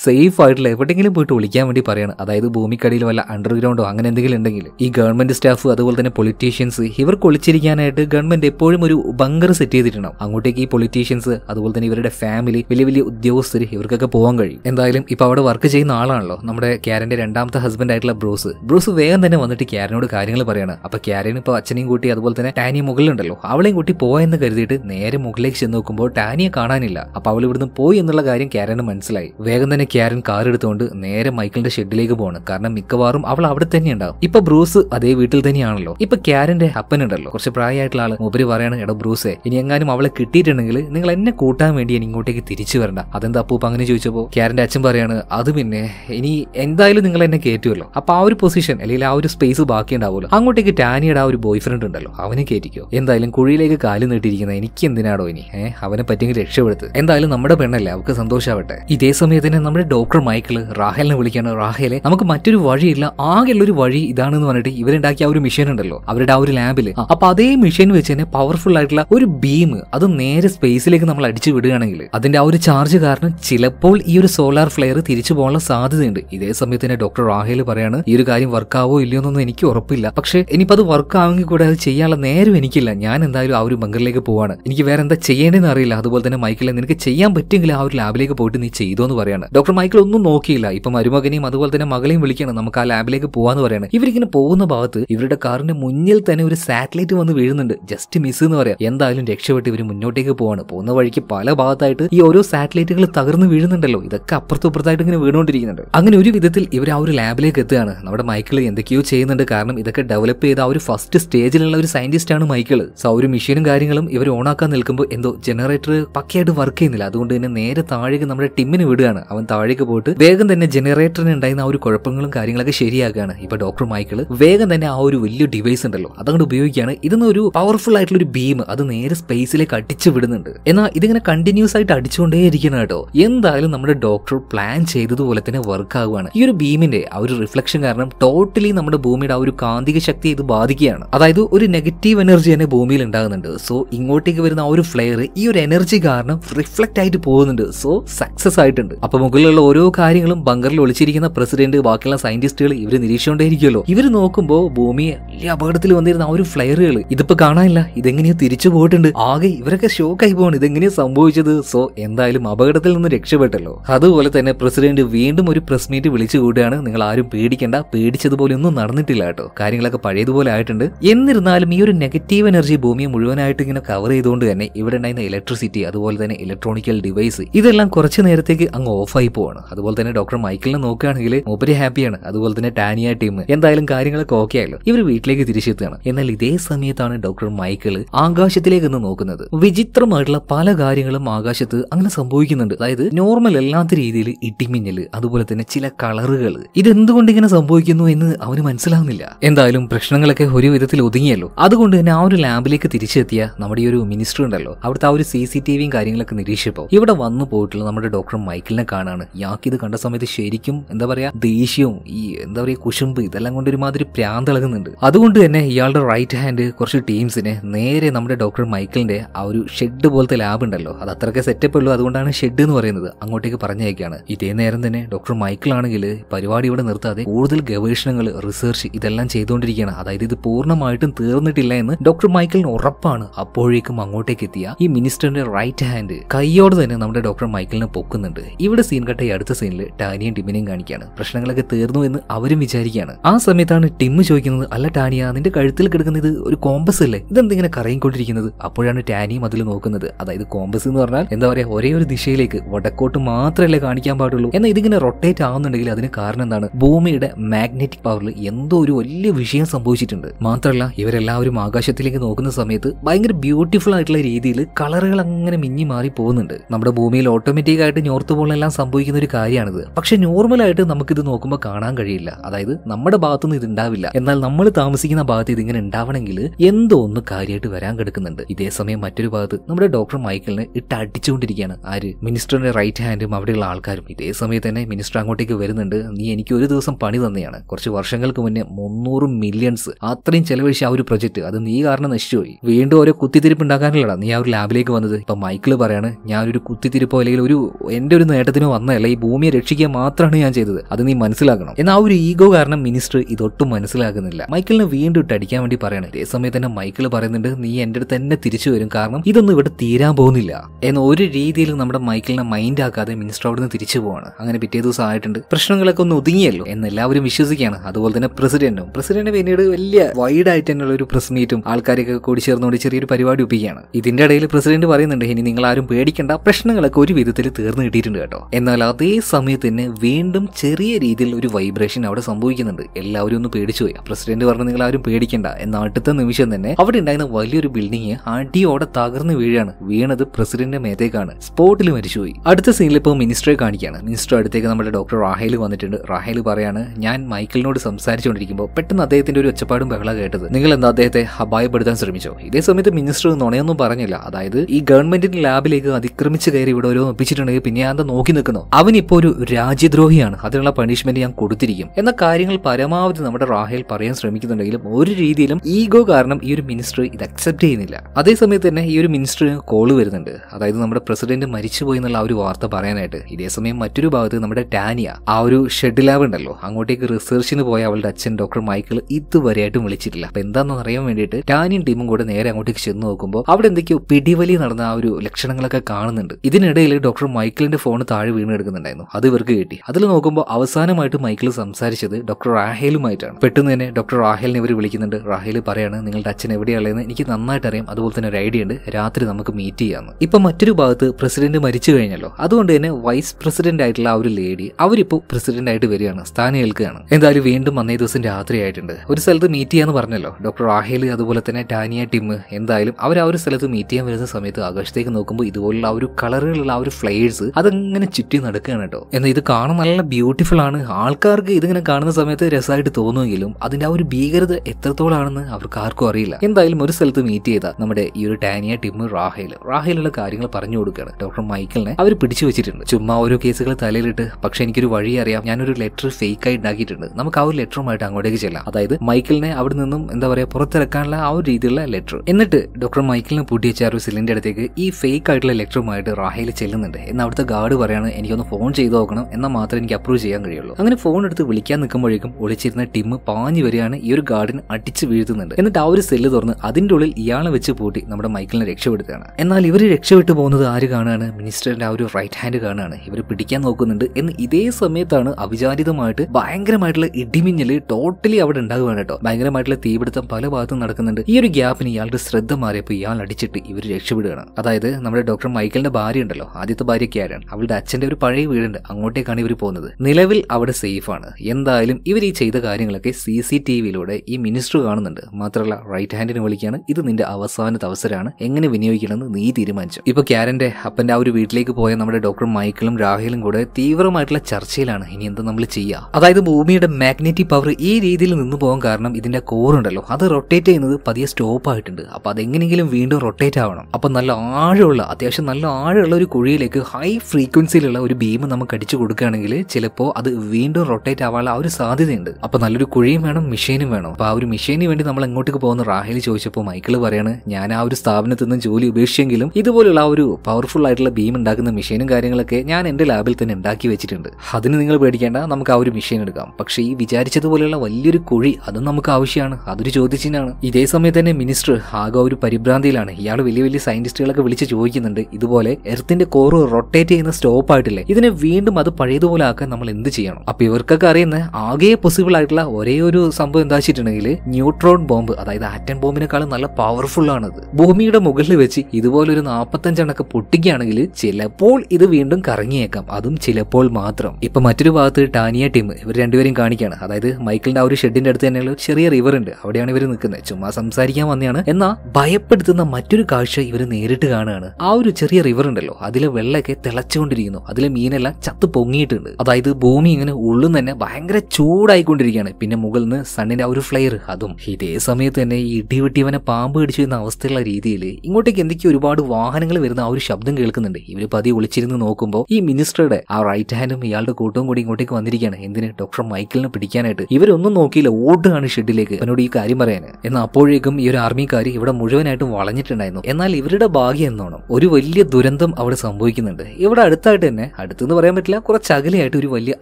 സേഫ് ആയിട്ടുള്ള എവിടെയെങ്കിലും പോയിട്ട് വിളിക്കാൻ വേണ്ടി പറയാണ് അതായത് ഭൂമിക്കടിയിൽ വല്ല അണ്ടർഗ്രൗണ്ടോ അങ്ങനെ എന്തെങ്കിലും ഉണ്ടെങ്കിൽ ഈ ഗവൺമെന്റ് സ്റ്റാഫ് അതുപോലെ തന്നെ പൊളിറ്റീഷ്യൻസ് ഇവർക്ക് ഒളിച്ചിരിക്കാനായിട്ട് ഗവൺമെന്റ് എപ്പോഴും ഒരു ബങ്കർ സെറ്റ് ചെയ്തിട്ടുണ്ടാവും അങ്ങോട്ടേക്ക് ഈ പൊളിറ്റീഷ്യൻസ് അതുപോലെ തന്നെ ഇവരുടെ ഫാമിലി വലിയ വലിയ ഉദ്യോഗസ്ഥർ ഇവർക്കൊക്കെ പോകാൻ കഴിയും എന്തായാലും ഇപ്പൊ അവിടെ വർക്ക് ചെയ്യുന്ന ആളാണല്ലോ നമ്മുടെ ക്യാരന്റെ രണ്ടാമത്തെ ഹസ്ബൻഡ് ആയിട്ടുള്ള ബ്രോ ബ്രൂസ് ബ്രൂസ് വേഗം തന്നെ വന്നിട്ട് ക്യാരനോട് കാര്യങ്ങൾ പറയാണ് അപ്പൊ ക്യാരൻ ഇപ്പൊ അച്ഛനെയും കൂട്ടി അതുപോലെ തന്നെ ടാനി മുകളിലുണ്ടല്ലോ അവളെയും കൂട്ടി പോയെന്ന് കരുതിയിട്ട് നേരെ മുകളിലേക്ക് ചെന്ന് നോക്കുമ്പോൾ ടാനിയെ കാണാനില്ല അപ്പൊ അവൾ ഇവിടുന്ന് പോയി എന്നുള്ള കാര്യം ക്യാരന് മനസ്സിലായി വേഗം തന്നെ ക്യാരൻ കാർ എടുത്തുകൊണ്ട് നേരെ മൈക്കിളിന്റെ ഷെഡിലേക്ക് പോകണം കാരണം മിക്കവാറും അവൾ അവിടെ തന്നെ ഉണ്ടാവും ഇപ്പൊ ബ്രൂസ് അതേ വീട്ടിൽ തന്നെയാണല്ലോ ഇപ്പൊ ക്യാരന്റെ അപ്പനുണ്ടല്ലോ കുറച്ച് പ്രായമായിട്ടുള്ള ആള് ഉപരി പറയാണ് എടോ ബ്രൂസെ ഇനി എങ്ങാനും അവളെ കിട്ടിയിട്ടുണ്ടെങ്കിൽ നിങ്ങൾ എന്നെ കൂട്ടാൻ വേണ്ടി ഇനി ഇങ്ങോട്ടേക്ക് തിരിച്ചു വരണ്ട അതെന്താ അപ്പൂപ്പ് അങ്ങനെ ചോദിച്ചപ്പോൾ ക്യാരന്റെ അച്ഛൻ പറയാണ് അത് പിന്നെ ഇനി എന്തായാലും നിങ്ങൾ എന്നെ കയറ്റുമല്ലോ അപ്പൊ ആ ഒരു പൊസിഷൻ അല്ലെങ്കിൽ ആ ഒരു സ്പേസ് ബാക്കി ഉണ്ടാവുമല്ലോ അങ്ങോട്ടേക്ക് ടാനിയുടെ ആ ഒരു ബോയ് ഫ്രണ്ട് ഉണ്ടല്ലോ അവനെ കയറ്റിക്കോ എന്തായാലും കുഴിയിലേക്ക് കാല് നീട്ടിയിരിക്കുന്ന എനിക്ക് എന്തിനാടോ ഇനി അവനെ പറ്റിയെങ്കിൽ രക്ഷപ്പെടുത്ത് എന്തായാലും നമ്മുടെ പെണ്ണല്ലേ അവർക്ക് സന്തോഷാവട്ടെ ഇതേ തന്നെ നമ്മുടെ ഡോക്ടർ മൈക്കിള് റാഹേലിനെ വിളിക്കാണ് റാഹേലെ നമുക്ക് മറ്റൊരു വഴിയില്ല ആകെയുള്ള ഒരു വഴി ഇതാണെന്ന് പറഞ്ഞിട്ട് ഇവരുണ്ടാക്കിയ ആ ഒരു മിഷൻ ഉണ്ടല്ലോ അവരുടെ ആ ഒരു ലാബിൽ അപ്പൊ അതേ മിഷൻ വെച്ച് തന്നെ പവർഫുൾ ആയിട്ടുള്ള ഒരു ബീം അത് നേരെ സ്പേസിലേക്ക് നമ്മൾ അടിച്ചു വിടുകയാണെങ്കിൽ അതിന്റെ ആ ഒരു ചാർജ് കാരണം ചിലപ്പോൾ ഈ ഒരു സോളാർ ഫ്ലെയർ തിരിച്ചു പോകാനുള്ള സാധ്യതയുണ്ട് ഇതേ സമയത്ത് തന്നെ ഡോക്ടർ റാഹേൽ പറയാണ് ഈ ഒരു കാര്യം വർക്കാവോ ഇല്ലയോ എന്നൊന്നും എനിക്ക് ഉറപ്പില്ല പക്ഷേ ഇനിയിപ്പോൾ അത് വർക്കാവെങ്കിൽ കൂടെ അത് ചെയ്യാനുള്ള നേരം എനിക്കില്ല ഞാൻ എന്തായാലും ആ ഒരു ബംഗറിലേക്ക് പോവാണ് എനിക്ക് വേറെ എന്താ ചെയ്യേണ്ടതെന്ന് അറിയില്ല അതുപോലെ തന്നെ മൈക്കിളെ നിനക്ക് ചെയ്യാൻ പറ്റുമെങ്കിൽ ആ ഒരു ലാബിലേക്ക് പോയിട്ട് നീ ചെയ്തോ എന്ന് പറയാണ് ഡോക്ടർ മൈക്കിൾ ഒന്നും നോക്കിയില്ല ഇപ്പൊ മരുമകനെയും അതുപോലെ തന്നെ മകളെയും വിളിക്കണം നമുക്ക് ആ ലാബിലേക്ക് പോവാന്ന് പറയാണ് ഇവരിങ്ങനെ പോകുന്ന ഭാഗത്ത് ഇവരുടെ കാറിന്റെ മുന്നിൽ തന്നെ ഒരു സാറ്റലൈറ്റ് വന്ന് വീഴുന്നുണ്ട് ജസ്റ്റ് മിസ് എന്ന് പറയാം എന്തായാലും രക്ഷപ്പെട്ട് ഇവർ മുന്നോട്ടേക്ക് പോവാണ് പോകുന്ന വഴിക്ക് പല ഭാഗത്തായിട്ട് ഈ ഓരോ സാറ്റലൈറ്റുകൾ തകർന്ന് വീഴുന്നുണ്ടല്ലോ ഇതൊക്കെ അപ്പുറത്തും ഇങ്ങനെ വീണുകൊണ്ടിരിക്കുന്നുണ്ട് അങ്ങനെ ഒരു വിധത്തിൽ ഇവർ ആ ഒരു ലാബിലേക്ക് എത്തുകയാണ് നമ്മുടെ മൈക്കിൾ എന്തൊക്കെയോ ചെയ്യുന്നുണ്ട് കാരണം ഇതൊക്കെ ഡെവലപ്പ് ചെയ്ത ആ ഒരു ഫസ്റ്റ് സ്റ്റേജിലുള്ള ഒരു സയന്റിസ്റ്റാണ് മൈക്കിൾ സോ ഒരു മെഷീനും കാര്യങ്ങളും ഇവർ ഓണാക്കാൻ നിൽക്കുമ്പോൾ എന്തോ ജനറേറ്റർ പക്കയായിട്ട് വർക്ക് ചെയ്യുന്നില്ല അതുകൊണ്ട് തന്നെ നേരെ താഴേക്ക് നമ്മുടെ ടിമ്മിന് വിടുകയാണ് അവൻ താഴേക്ക് പോയിട്ട് വേഗം തന്നെ ജനറേറ്ററിന് ഉണ്ടായിരുന്ന ആ ഒരു കുഴപ്പങ്ങളും കാര്യങ്ങളൊക്കെ ശരിയാക്കുകയാണ് ഇപ്പൊ ഡോക്ടർ മൈക്കിൾ വേഗം തന്നെ ആ ഒരു വലിയ ഡിവൈസ് ഉണ്ടല്ലോ അതങ്ങോട്ട് ഉപയോഗിക്കുകയാണ് ഇതൊന്നും ഒരു പവർഫുൾ ആയിട്ടുള്ള ഒരു ബീം അത് നേരെ സ്പേസിലേക്ക് അടിച്ചു വിടുന്നുണ്ട് എന്നാൽ ഇതിങ്ങനെ കണ്ടിന്യൂസ് ആയിട്ട് അടിച്ചുകൊണ്ടേ ഇരിക്കണം കേട്ടോ എന്തായാലും നമ്മുടെ ഡോക്ടർ പ്ലാൻ ചെയ്തതുപോലെ തന്നെ വർക്ക് ആകുവാണ് ഈ ഒരു ബീമിന്റെ ആ ഒരു റിഫ്ലക്ഷൻ കാരണം ടോട്ടലി നമ്മുടെ ഭൂമിയുടെ ആ ഒരു കാന്തിക ശക്തി ഇത് ബാധിക്കുകയാണ് അതായത് ഒരു നെഗറ്റീവ് എനർജി തന്നെ ഭൂമിയിൽ ഉണ്ടാകുന്നുണ്ട് സോ ഇങ്ങോട്ടേക്ക് വരുന്ന ആ ഒരു ഫ്ലെയർ ഈ ഒരു എനർജി കാരണം റിഫ്ലക്ട് ആയിട്ട് പോകുന്നുണ്ട് സോ സക്സസ് ആയിട്ടുണ്ട് അപ്പൊ മുകളിലുള്ള ഓരോ കാര്യങ്ങളും ബങ്കറിൽ ഒളിച്ചിരിക്കുന്ന പ്രസിഡന്റ് ബാക്കിയുള്ള സയന്റിസ്റ്റുകൾ ഇവർ നിരീക്ഷിച്ചുകൊണ്ടേയിരിക്കുമല്ലോ ഇവർ നോക്കുമ്പോൾ ഭൂമി വലിയ അപകടത്തിൽ വന്നിരുന്ന ആ ഒരു ഫ്ലെയറുകൾ ഇതിപ്പോ കാണാനില്ല ഇതെങ്ങനെയോ തിരിച്ചു പോയിട്ടുണ്ട് ആകെ ഇവരൊക്കെ ഷോക്ക് ആയി പോകണം ഇതെങ്ങനെയാ സംഭവിച്ചത് സോ എന്തായാലും അപകടത്തിൽ നിന്ന് രക്ഷപ്പെട്ടല്ലോ അതുപോലെ തന്നെ പ്രസിഡന്റ് വീണ്ടും ഒരു പ്രസ് മീറ്റ് വിളിച്ചു കൂട്ടുകയാണ് നിങ്ങൾ ആരും പേടിക്കേണ്ട പേടിച്ചതുപോലെ ഒന്നും നടന്നിട്ടില്ല കേട്ടോ കാര്യങ്ങളൊക്കെ പഴയതുപോലെ ആയിട്ടുണ്ട് എന്നിരുന്നാലും ഈ ഒരു നെഗറ്റീവ് എനർജി ഭൂമിയെ മുഴുവനായിട്ട് ഇങ്ങനെ കവർ ചെയ്തുകൊണ്ട് തന്നെ ഇവിടെ ഉണ്ടായിരുന്ന ഇലക്ട്രിസിറ്റി അതുപോലെ തന്നെ ഇലക്ട്രോണിക്കൽ ഡിവൈസ് ഇതെല്ലാം കുറച്ച് നേരത്തേക്ക് അങ്ങ് ഓഫായി പോവാണ് അതുപോലെ തന്നെ ഡോക്ടർ മൈക്കിളിനെ നോക്കുകയാണെങ്കിൽ ഉപരി ഹാപ്പിയാണ് അതുപോലെ തന്നെ ടാനിയ ടീം എന്തായാലും കാര്യങ്ങളൊക്കെ ഓക്കെ ആയാലും ഇവർ വീട്ടിലേക്ക് തിരിച്ചെത്തുകയാണ് എന്നാൽ ഇതേ സമയത്താണ് ഡോക്ടർ മൈക്കിൾ ആകാശത്തിലേക്ക് നിന്ന് നോക്കുന്നത് വിചിത്രമായിട്ടുള്ള പല കാര്യങ്ങളും ആകാശത്ത് അങ്ങനെ സംഭവിക്കുന്നുണ്ട് അതായത് നോർമൽ അല്ലാത്ത രീതിയിൽ ഇടിമിന്നൽ അതുപോലെ തന്നെ ചില കളറുകൾ ഇതെന്തുകൊണ്ട് ഇങ്ങനെ സംഭവിക്കുന്നു എന്ന് അവന് മനസ്സിലാകുന്നില്ല എന്തായാലും പ്രശ്നങ്ങളൊക്കെ ഒരു വിധത്തിൽ ഒതുങ്ങിയല്ലോ അതുകൊണ്ട് തന്നെ ആ ഒരു ലാബിലേക്ക് തിരിച്ചെത്തിയ നമ്മുടെ ഈ ഒരു മിനിസ്റ്റർ ഉണ്ടല്ലോ അവിടുത്തെ ആ ഒരു സി സി ടി വിയും കാര്യങ്ങളൊക്കെ നിരീക്ഷിച്ചപ്പോൾ ഇവിടെ വന്നു പോയിട്ടുള്ള നമ്മുടെ ഡോക്ടർ മൈക്കിളിനെ കാണാണ് യാക്ക് ഇത് കണ്ട സമയത്ത് ശരിക്കും എന്താ പറയാ ദേഷ്യവും ഈ എന്താ പറയാ കുശുമ്പ് ഇതെല്ലാം കൊണ്ട് ഒരുമാതിരി പ്രാന്തിളകുന്നുണ്ട് അതുകൊണ്ട് തന്നെ ഇയാളുടെ റൈറ്റ് ഹാൻഡ് കുറച്ച് ടീംസിനെ നേരെ നമ്മുടെ ഡോക്ടർ മൈക്കിളിന്റെ ആ ഒരു ഷെഡ് പോലത്തെ ലാബ് ഉണ്ടല്ലോ അത് അത്രയ്ക്ക് സെറ്റപ്പ് ഉള്ളൂ അതുകൊണ്ടാണ് ഷെഡ് എന്ന് പറയുന്നത് അങ്ങോട്ടേക്ക് പറഞ്ഞേക്കാണ് ഇതേ നേരം തന്നെ ഡോക്ടർ മൈക്കിൾ ആണെങ്കിൽ പരിപാടി ഇവിടെ നിർത്താതെ കൂടുതൽ ഗവേഷണങ്ങൾ റിസർച്ച് ഇതെല്ലാം ചെയ്തുകൊണ്ടിരിക്കുകയാണ് അതായത് ഇത് പൂർണ്ണമായിട്ടും തീർന്നിട്ടില്ല എന്ന് ഡോക്ടർ മൈക്കിളിന് ഉറപ്പാണ് അപ്പോഴേക്കും അങ്ങോട്ടേക്ക് എത്തിയ ഈ മിനിസ്റ്ററിന്റെ റൈറ്റ് ഹാൻഡ് കൈയോട് തന്നെ നമ്മുടെ ഡോക്ടർ മൈക്കിളിനെ പൊക്കുന്നുണ്ട് ഇവിടെ സീൻ കട്ട അടുത്ത സീനിൽ ടാനിയും ടിമിനെയും കാണിക്കുകയാണ് പ്രശ്നങ്ങളൊക്കെ തീർന്നു എന്ന് അവരും വിചാരിക്കുകയാണ് ആ സമയത്താണ് ടിമ്മ് ചോദിക്കുന്നത് അല്ല ടാനിയ നിന്റെ കഴുത്തിൽ കിടക്കുന്ന ഇത് ഒരു കോമ്പസ് അല്ലേ ഇതെന്തിങ്ങനെ കറയിക്കൊണ്ടിരിക്കുന്നത് അപ്പോഴാണ് ടാനിയും അതിൽ നോക്കുന്നത് അതായത് കോമ്പസ് എന്ന് പറഞ്ഞാൽ എന്താ പറയാ ഒരേ ഒരു ദിശയിലേക്ക് വടക്കോട്ട് മാത്രമല്ലേ കാണിക്കാൻ പാടുള്ളൂ എന്നാൽ ഇതിങ്ങനെ റൊട്ടേറ്റ് ആവുന്നുണ്ടെങ്കിൽ അതിന് കാരണം എന്താണ് ഭൂമിയുടെ മാഗ്നറ്റിക് പവറിൽ എന്തോ ഒരു വലിയ വിഷയം സംഭവിച്ചിട്ടുണ്ട് മാത്രമല്ല ഇവരെല്ലാവരും ആകാശത്തിലേക്ക് നോക്കുന്ന സമയത്ത് ഭയങ്കര ബ്യൂട്ടിഫുൾ ആയിട്ടുള്ള രീതിയിൽ കളറുകൾ അങ്ങനെ മിഞ്ഞി മാറി പോകുന്നുണ്ട് നമ്മുടെ ഭൂമിയിൽ ഓട്ടോമാറ്റിക് ആയിട്ട് ഞോർത്തുപോലെല്ലാം സംഭവിക്കുന്ന ഒരു കാര്യമാണിത് പക്ഷെ നോർമലായിട്ട് നമുക്കിത് നോക്കുമ്പോൾ കാണാൻ കഴിയില്ല അതായത് നമ്മുടെ ഭാഗത്തുനിന്ന് ഇത് ഉണ്ടാവില്ല എന്നാൽ നമ്മൾ താമസിക്കുന്ന ഭാഗത്ത് ഇതിങ്ങനെ ഉണ്ടാവണമെങ്കിൽ എന്തോ ഒന്ന് കാര്യമായിട്ട് വരാൻ കിടക്കുന്നുണ്ട് ഇതേ സമയം മറ്റൊരു ഭാഗത്ത് നമ്മുടെ ഡോക്ടർ മൈക്കിളിനെ ഇട്ട് അടിച്ചുകൊണ്ടിരിക്കുകയാണ് ആര് മിനിസ്റ്ററിന്റെ റൈറ്റ് ഹാൻഡും അവിടെയുള്ള ആൾക്കാരും ഇതേ സമയത്ത് തന്നെ മിനിസ്റ്റർ അങ്ങോട്ടേക്ക് വരുന്നുണ്ട് നീ എനിക്ക് ഒരു ദിവസം പണി നടന്നതാണ് കുറച്ച് വർഷങ്ങൾക്ക് മുന്നേ മുന്നൂറ് മില്യൺസ് അത്രയും ചെലവഴിച്ച ആ ഒരു പ്രൊജക്ട് അത് നീ കാരണം നശിച്ചുപോയി വീണ്ടും ഓരോ കുത്തിത്തിരിപ്പ് ഉണ്ടാക്കാനല്ലടാ നീ ആ ഒരു ലാബിലേക്ക് വന്നത് ഇപ്പൊ മൈക്കിൾ പറയാണ് ഞാൻ ഒരു കുത്തിത്തിരിപ്പോ അല്ലെങ്കിൽ ഒരു എൻ്റെ ഒരു നേട്ടത്തിനോ വന്നതല്ല ഈ ഭൂമിയെ രക്ഷിക്കുക മാത്രമാണ് ഞാൻ ചെയ്തത് അത് നീ മനസ്സിലാക്കണം എന്നാ ഒരു ഈഗോ കാരണം മിനിസ്റ്റർ ഇതൊട്ടും മനസ്സിലാക്കുന്നില്ല മൈക്കിളിനെ വീണ്ടും ഇട്ട് അടിക്കാൻ വേണ്ടി പറയണം ഇതേ സമയത്ത് തന്നെ മൈക്കിൾ പറയുന്നുണ്ട് നീ എൻ്റെ അടുത്ത് തന്നെ തിരിച്ചു വരും കാരണം ഇതൊന്നും ഇവിടെ തീരാൻ പോകുന്നില്ല എന്ന ഒരു രീതിയിൽ നമ്മുടെ മൈക്കിളിനെ മൈൻഡ് ആക്കാതെ മിനിസ്റ്റർ അവിടെ നിന്ന് തിരിച്ചു പോവാണ് അങ്ങനെ പിറ്റേ ദിവസം ആയിട്ടുണ്ട് പ്രശ്നങ്ങളൊക്കെ ഒന്ന് ഒതുങ്ങിയല്ലോ എന്ന് എല്ലാവരും വിശ്വസിക്കുകയാണ് അതുപോലെ തന്നെ പ്രസിഡന്റും പ്രസിഡന്റ് പിന്നീട് വലിയ വൈഡ് ആയിട്ട് തന്നെയുള്ള ഒരു പ്രസ് മീറ്റും ആൾക്കാരൊക്കെ കൂടി ചേർന്നുകൊണ്ട് ചെറിയൊരു പരിപാടി ഒപ്പിക്കുകയാണ് ഇതിന്റെ ഇടയിൽ പ്രസിഡന്റ് പറയുന്നുണ്ട് ഇനി നിങ്ങൾ ആരും പേടിക്കേണ്ട പ്രശ്നങ്ങളൊക്കെ ഒരു വിധത്തിൽ തീർന്നു കിട്ടിയിട്ടുണ്ട് കേട്ടോ എന്നാൽ അതേ സമയത്ത് തന്നെ വീണ്ടും ചെറിയ രീതിയിൽ ഒരു വൈബ്രേഷൻ അവിടെ സംഭവിക്കുന്നുണ്ട് എല്ലാവരും ഒന്ന് പേടിച്ചു പോയി പ്രസിഡന്റ് പറഞ്ഞു നിങ്ങൾ ആരും പേടിക്കേണ്ട എന്ന അടുത്ത നിമിഷം തന്നെ അവിടെ ഉണ്ടായിരുന്ന വലിയൊരു ബിൽഡിംഗ് അടിയോടെ തകർന്നു വീഴാണ് വീണത് പ്രസിഡന്റിന്റെ മേത്തേക്കാണ് സ്പോട്ടിൽ മരിച്ചുപോയി അടുത്ത സീനിൽ ഇപ്പോൾ മിനിസ്റ്ററെ കാണിക്കുകയാണ് മിനിസ്റ്റർ അടുത്തേക്ക് നമ്മുടെ ഡോക്ടർ റാഹേൽ വന്നിട്ടുണ്ട് റാഹേൽ പറയാണ് ഞാൻ ഞാൻ മൈക്കിളിനോട് സംസാരിച്ചുകൊണ്ടിരിക്കുമ്പോൾ പെട്ടെന്ന് അദ്ദേഹത്തിന്റെ ഒരു ഒച്ചപ്പാടും ബഹള കേട്ടത് നിങ്ങൾ എന്താ അദ്ദേഹത്തെ അപായപ്പെടുത്താൻ ശ്രമിച്ചോ ഇതേ സമയത്ത് മിനിസ്റ്റർ നുണയൊന്നും പറഞ്ഞില്ല അതായത് ഈ ഗവൺമെന്റിന്റെ ലാബിലേക്ക് അതിക്രമിച്ച് കയറി ഇവിടെ ഓരോ ഒപ്പിച്ചിട്ടുണ്ടെങ്കിൽ പിന്നെ ഞാൻ നോക്കി നിൽക്കുന്നു അവൻ ഇപ്പോൾ ഒരു രാജ്യദ്രോഹിയാണ് അതിനുള്ള പണിഷ്മെന്റ് ഞാൻ കൊടുത്തിരിക്കും എന്ന കാര്യങ്ങൾ പരമാവധി നമ്മുടെ റാഹേൽ പറയാൻ ശ്രമിക്കുന്നുണ്ടെങ്കിലും ഒരു രീതിയിലും ഈഗോ കാരണം ഈ ഒരു മിനിസ്റ്റർ ഇത് അക്സെപ്റ്റ് ചെയ്യുന്നില്ല അതേസമയത്ത് തന്നെ ഈ ഒരു മിനിസ്റ്റർ കോള് വരുന്നുണ്ട് അതായത് നമ്മുടെ പ്രസിഡന്റ് മരിച്ചുപോയി എന്നുള്ള ആ ഒരു വാർത്ത പറയാനായിട്ട് ഇതേ സമയം മറ്റൊരു ഭാഗത്ത് നമ്മുടെ ടാനിയ ആ ഒരു ഷെഡ് ലാബ് ഉണ്ടല്ലോ അങ്ങോട്ടേക്ക് റിസർച്ചിന് പോയ അവളുടെ അച്ഛൻ ഡോക്ടർ മൈക്കിൾ ഇതുവരെയായിട്ടും വിളിച്ചിട്ടില്ല അപ്പൊ എന്താണെന്ന് അറിയാൻ വേണ്ടിയിട്ട് ടാനിയും ടീമും കൂടെ നേരെ അങ്ങോട്ടേക്ക് ചെന്ന് നോക്കുമ്പോൾ അവിടെ എന്തൊക്കെയോ പിടിവലി നടന്ന ആ ഒരു ലക്ഷണങ്ങളൊക്കെ കാണുന്നുണ്ട് ഇതിനിടയിൽ ഡോക്ടർ മൈക്കിളിന്റെ ഫോൺ താഴെ വീണെടുക്കുന്നുണ്ടായിരുന്നു അത് ഇവർക്ക് കിട്ടി അതിൽ നോക്കുമ്പോൾ അവസാനമായിട്ട് മൈക്കിൾ സംസാരിച്ചത് ഡോക്ടർ റാഹേലുമായിട്ടാണ് പെട്ടെന്ന് തന്നെ ഡോക്ടർ റാഹേലിനെ ഇവർ വിളിക്കുന്നുണ്ട് റാഹേൽ പറയാണ് നിങ്ങളുടെ അച്ഛൻ എവിടെയാണെന്ന് എനിക്ക് നന്നായിട്ട് അറിയാം അതുപോലെ തന്നെ ഒരു ഐഡിയ ഉണ്ട് രാത്രി നമുക്ക് മീറ്റ് ചെയ്യാമെന്ന് ഇപ്പൊ മറ്റൊരു ഭാഗത്ത് പ്രസിഡന്റ് മരിച്ചു കഴിഞ്ഞല്ലോ അതുകൊണ്ട് തന്നെ വൈസ് പ്രസിഡന്റ് ആയിട്ടുള്ള ആ ഒരു ലേഡി അവരിപ്പോ പ്രസിഡന്റ് ആയിട്ട് വരികയാണ് സ്ഥാനം ഏൽക്കുകയാണ് തന്നെയാണ് എന്തായാലും വീണ്ടും അന്നേ ദിവസം രാത്രിയായിട്ടുണ്ട് ഒരു സ്ഥലത്ത് മീറ്റ് ചെയ്യാന്ന് പറഞ്ഞല്ലോ ഡോക്ടർ റാഹേല് അതുപോലെ തന്നെ ടാനിയ ടിം എന്തായാലും അവർ ആ ഒരു സ്ഥലത്ത് മീറ്റ് ചെയ്യാൻ വരുന്ന സമയത്ത് ആകാശത്തേക്ക് നോക്കുമ്പോൾ ഇതുപോലുള്ള ആ ഒരു കളറുകളുള്ള ആ ഒരു ഫ്ലെയേഴ്സ് അതങ്ങനെ ചുറ്റി നടക്കുകയാണ് കേട്ടോ എന്നാൽ ഇത് കാണാൻ നല്ല ബ്യൂട്ടിഫുൾ ആണ് ആൾക്കാർക്ക് ഇതിങ്ങനെ കാണുന്ന സമയത്ത് രസമായിട്ട് തോന്നുമെങ്കിലും അതിന്റെ ആ ഒരു ഭീകരത എത്രത്തോളാണെന്ന് അവർക്ക് ആർക്കും അറിയില്ല എന്തായാലും ഒരു സ്ഥലത്ത് മീറ്റ് ചെയ്ത നമ്മുടെ ഈ ഒരു ടാനിയ ടിം റാഹേൽ റാഹേലുള്ള കാര്യങ്ങൾ പറഞ്ഞു കൊടുക്കുകയാണ് ഡോക്ടർ മൈക്കിളിനെ അവർ പിടിച്ചു വെച്ചിട്ടുണ്ട് ചുമ്മാ ഓരോ കേസുകൾ തലയിലിട്ട് പക്ഷെ എനിക്കൊരു വഴി അറിയാം ഞാനൊരു ലെറ്റർ ഫേക്ക് ആയി ഉണ്ടാക്കിയിട്ടുണ്ട് നമുക്ക് ആ ഒരു ലെറ്ററുമായിട്ട് അങ്ങോട്ടേക്ക് ചെല്ലാം അതായത് മൈക്കിളിനെ അവിടെ നിന്നും എന്താ പറയുക പുറത്തിറക്കാനുള്ള ആ ഒരു രീതിയിലുള്ള ലെറ്റർ എന്നിട്ട് ഡോക്ടർ മൈക്കിളിനെ പൂട്ടിയച്ച ആ ഒരു സിലിൻ്റെ അടുത്തേക്ക് ഈ ഫേക്ക് ആയിട്ടുള്ള ലെറ്ററുമായിട്ട് റാഹയിൽ ചെല്ലുന്നുണ്ട് എന്ന് അവിടുത്തെ ഗാർഡ് പറയാണ് എനിക്കൊന്ന് ഫോൺ ചെയ്ത് നോക്കണം എന്നാൽ മാത്രമേ എനിക്ക് അപ്രൂവ് ചെയ്യാൻ കഴിയുള്ളൂ അങ്ങനെ ഫോൺ എടുത്ത് വിളിക്കാൻ നിൽക്കുമ്പോഴേക്കും ഒളിച്ചിരുന്ന ടിം പാഞ്ഞു വരികയാണ് ഈ ഒരു ഗാർഡിന് അടിച്ച് വീഴ്ത്തുന്നുണ്ട് എന്നിട്ട് ആ ഒരു സെല്ല് തുറന്ന് അതിൻ്റെ ഉള്ളിൽ ഇയാളെ വെച്ച് പൂട്ടി നമ്മുടെ മൈക്കിളിനെ രക്ഷപ്പെടുത്തുകയാണ് എന്നാൽ ഇവർ രക്ഷപ്പെട്ടു പോകുന്നത് ആര് കാണുകയാണ് മിനിസ്റ്ററിന്റെ ആ ഒരു റൈറ്റ് ഹാൻഡ് കാണുകയാണ് ഇവർ പിടിക്കാൻ നോക്കുന്നുണ്ട് എന്ന് ഇതേ സമയത്താണ് അവിചാരിതമായിട്ട് ഭയങ്കര ഭയങ്കരമായിട്ടുള്ള ഇടിമിഞ്ഞൽ ടോട്ടലി അവിടെ ഉണ്ടാകുവാണ് കേട്ടോ ഭയങ്കരമായിട്ടുള്ള തീപിടുത്തം പല ഭാഗത്തും നടക്കുന്നുണ്ട് ഈ ഒരു ഗ്യാപ്പിന് ഇയാളുടെ ശ്രദ്ധ മാറിയപ്പോൾ ഇയാൾ അടിച്ചിട്ട് ഇവർ രക്ഷപ്പെടുകയാണ് അതായത് നമ്മുടെ ഡോക്ടർ മൈക്കലിന്റെ ഭാര്യ ഉണ്ടല്ലോ ആദ്യത്തെ ഭാര്യ ക്യാരാണ് അവളുടെ അച്ഛന്റെ ഒരു പഴയ വീടുണ്ട് അങ്ങോട്ടേക്കാണ് ഇവർ പോകുന്നത് നിലവിൽ അവിടെ ആണ് എന്തായാലും ഇവർ ഈ ചെയ്ത കാര്യങ്ങളൊക്കെ സി സി ടി വിയിലൂടെ ഈ മിനിസ്റ്റർ കാണുന്നുണ്ട് മാത്രമല്ല റൈറ്റ് ഹാൻഡിന് വിളിക്കുകയാണ് ഇത് നിന്റെ അവസാനത്തെ അവസരമാണ് എങ്ങനെ വിനിയോഗിക്കണമെന്ന് നീ തീരുമാനിച്ചു ഇപ്പൊ ക്യാരന്റെ അപ്പന്റെ ആ ഒരു വീട്ടിലേക്ക് പോയ നമ്മുടെ ഡോക്ടർ മൈക്കിളും രാഹുലും കൂടെ തീവ്രമായിട്ടുള്ള ചർച്ചയിലാണ് ഇനി എന്താ നമ്മൾ ചെയ്യുക അതായത് ഭൂമിയുടെ മാഗ്നറ്റിക് പവർ ഈ രീതിയിൽ നിന്ന് പോകാൻ കാരണം ഇതിൻ്റെ കോറുണ്ടല്ലോ അത് റൊട്ടേറ്റ് ചെയ്യുന്നത് പതിയെ സ്റ്റോപ്പ് ആയിട്ടുണ്ട് അപ്പോൾ അതെങ്ങനെങ്കിലും വീണ്ടും റൊട്ടേറ്റ് ആവണം അപ്പോൾ നല്ല ആഴമുള്ള അത്യാവശ്യം നല്ല ആഴമുള്ള ഒരു കുഴിയിലേക്ക് ഹൈ ഫ്രീക്വൻസിയിലുള്ള ഒരു ബീം നമുക്ക് അടിച്ചു കൊടുക്കുകയാണെങ്കിൽ ചിലപ്പോൾ അത് വീണ്ടും റൊട്ടേറ്റ് ആവാനുള്ള ആ ഒരു സാധ്യതയുണ്ട് അപ്പോൾ നല്ലൊരു കുഴിയും വേണം മെഷീനും വേണം അപ്പോൾ ആ ഒരു മെഷീന് വേണ്ടി നമ്മൾ എങ്ങോട്ടേക്ക് പോകുന്ന റാഹേൽ ചോദിച്ചപ്പോൾ മൈക്കിൾ പറയാണ് ഞാൻ ആ ഒരു സ്ഥാപനത്തിൽ നിന്ന് ജോലി ഉപേക്ഷിച്ചെങ്കിലും ഇതുപോലുള്ള ആ ഒരു പവർഫുൾ ആയിട്ടുള്ള ബീം ഉണ്ടാക്കുന്ന മെഷീനും കാര്യങ്ങളൊക്കെ ഞാൻ എൻ്റെ ലാബിൽ തന്നെ ഉണ്ടാക്കി വെച്ചിട്ടുണ്ട് അതിന് നിങ്ങൾ പേടിക്കേണ്ട നമുക്ക് ആ ഒരു മെഷീൻ എടുക്കാം ഉണ്ടാക്കാം പക്ഷേ ഈ വിചാരിച്ചതുപോലെയുള്ള വലിയൊരു കുഴി അതും നമുക്ക് ആവശ്യമാണ് അതൊരു ചോദ്യചിഹ്നമാണ് ഇതേ സമയത്ത് തന്നെ മിനിസ്റ്റർ ആകെ ഒരു പരിഭ്രാന്തിയിലാണ് ഇയാൾ വലിയ വലിയ സയന്റിസ്റ്റുകളൊക്കെ വിളിച്ച് ചോദിക്കുന്നുണ്ട് ഇതുപോലെ എർത്തിന്റെ കോറ് റൊട്ടേറ്റ് ചെയ്യുന്ന സ്റ്റോപ്പ് ആയിട്ടില്ലേ ഇതിനെ വീണ്ടും അത് പഴയതുപോലെ ആക്കാൻ നമ്മൾ എന്ത് ചെയ്യണം അപ്പൊ ഇവർക്കൊക്കെ അറിയുന്ന ആകെ പോസിബിൾ ആയിട്ടുള്ള ഒരേ ഒരു സംഭവം എന്താ വെച്ചിട്ടുണ്ടെങ്കിൽ ന്യൂട്രോൺ ബോംബ് അതായത് ആറ്റം ബോംബിനെക്കാളും നല്ല പവർഫുൾ ആണത് ഭൂമിയുടെ മുകളിൽ വെച്ച് ഇതുപോലെ ഒരു നാൽപ്പത്തഞ്ചെണ്ണൊക്കെ പൊട്ടിക്കുകയാണെങ്കിൽ ചിലപ്പോൾ ഇത് വീണ്ടും കറങ്ങിയേക്കാം അതും ചിലപ്പോൾ മാത്രം ഇപ്പൊ മറ്റൊരു ഭാഗത്ത് ടാനിയ ടീം ഇവർ രണ്ട് രണ്ടുപേരും കാണിക്കുകയാണ് അതായത് മൈക്കിളിന്റെ ആ ഒരു ഷെഡിന്റെ അടുത്ത് തന്നെയുള്ള ഒരു ചെറിയ റിവർ ഉണ്ട് അവിടെയാണ് ഇവർ നിൽക്കുന്നത് ചുമ്മാ സംസാരിക്കാൻ വന്നതാണ് എന്നാ ഭയപ്പെടുത്തുന്ന മറ്റൊരു കാഴ്ച ഇവർ നേരിട്ട് കാണുകയാണ് ആ ഒരു ചെറിയ റിവർ ഉണ്ടല്ലോ അതിലെ വെള്ളമൊക്കെ തിളച്ചുകൊണ്ടിരിക്കുന്നു അതിലെ മീനെല്ലാം ചത്ത് പൊങ്ങിയിട്ടുണ്ട് അതായത് ഭൂമി ഇങ്ങനെ ഉള്ളു തന്നെ ഭയങ്കര ചൂടായിക്കൊണ്ടിരിക്കുകയാണ് പിന്നെ മുകളിൽ നിന്ന് സണ്ണിന്റെ ആ ഒരു ഫ്ലെയർ അതും ഇതേ സമയത്ത് തന്നെ ഈ ഇടിവെട്ടിവനെ പാമ്പ് പിടിച്ചു എന്ന അവസ്ഥയുള്ള രീതിയിൽ ഇങ്ങോട്ടേക്ക് എന്തൊക്കെയോ ഒരുപാട് വാഹനങ്ങൾ വരുന്ന ആ ഒരു ശബ്ദം കേൾക്കുന്നുണ്ട് ഇവർ പതി ഒളിച്ചിരുന്ന് നോക്കുമ്പോൾ ഈ മിനിസ്റ്ററുടെ ആ റൈറ്റ് ഹാൻഡും ഇയാളുടെ കൂട്ടവും കൂടി ഇങ്ങോട്ടേക്ക് വന്നിരിക്കുകയാണ് എന്തിന് ഡോക്ടർ മൈക്കിളിനെ പിടിക്കാനായിട്ട് ഇവരൊന്നും നോക്കിയില്ല ഓടുകയാണ് ഷെഡിലേക്ക് അവനോട് ഈ കാര്യം പറയാന് എന്നാൽ അപ്പോഴേക്കും ഈ ഒരു ആർമിക്കാർ ഇവിടെ മുഴുവനായിട്ടും വളഞ്ഞിട്ടുണ്ടായിരുന്നു എന്നാൽ ഇവരുടെ ഭാഗ്യം എന്നോണം ഒരു വലിയ ദുരന്തം അവിടെ സംഭവിക്കുന്നുണ്ട് ഇവിടെ അടുത്തായിട്ട് തന്നെ അടുത്തെന്ന് പറയാൻ പറ്റില്ല കുറച്ച് അകലെയായിട്ട് ഒരു വലിയ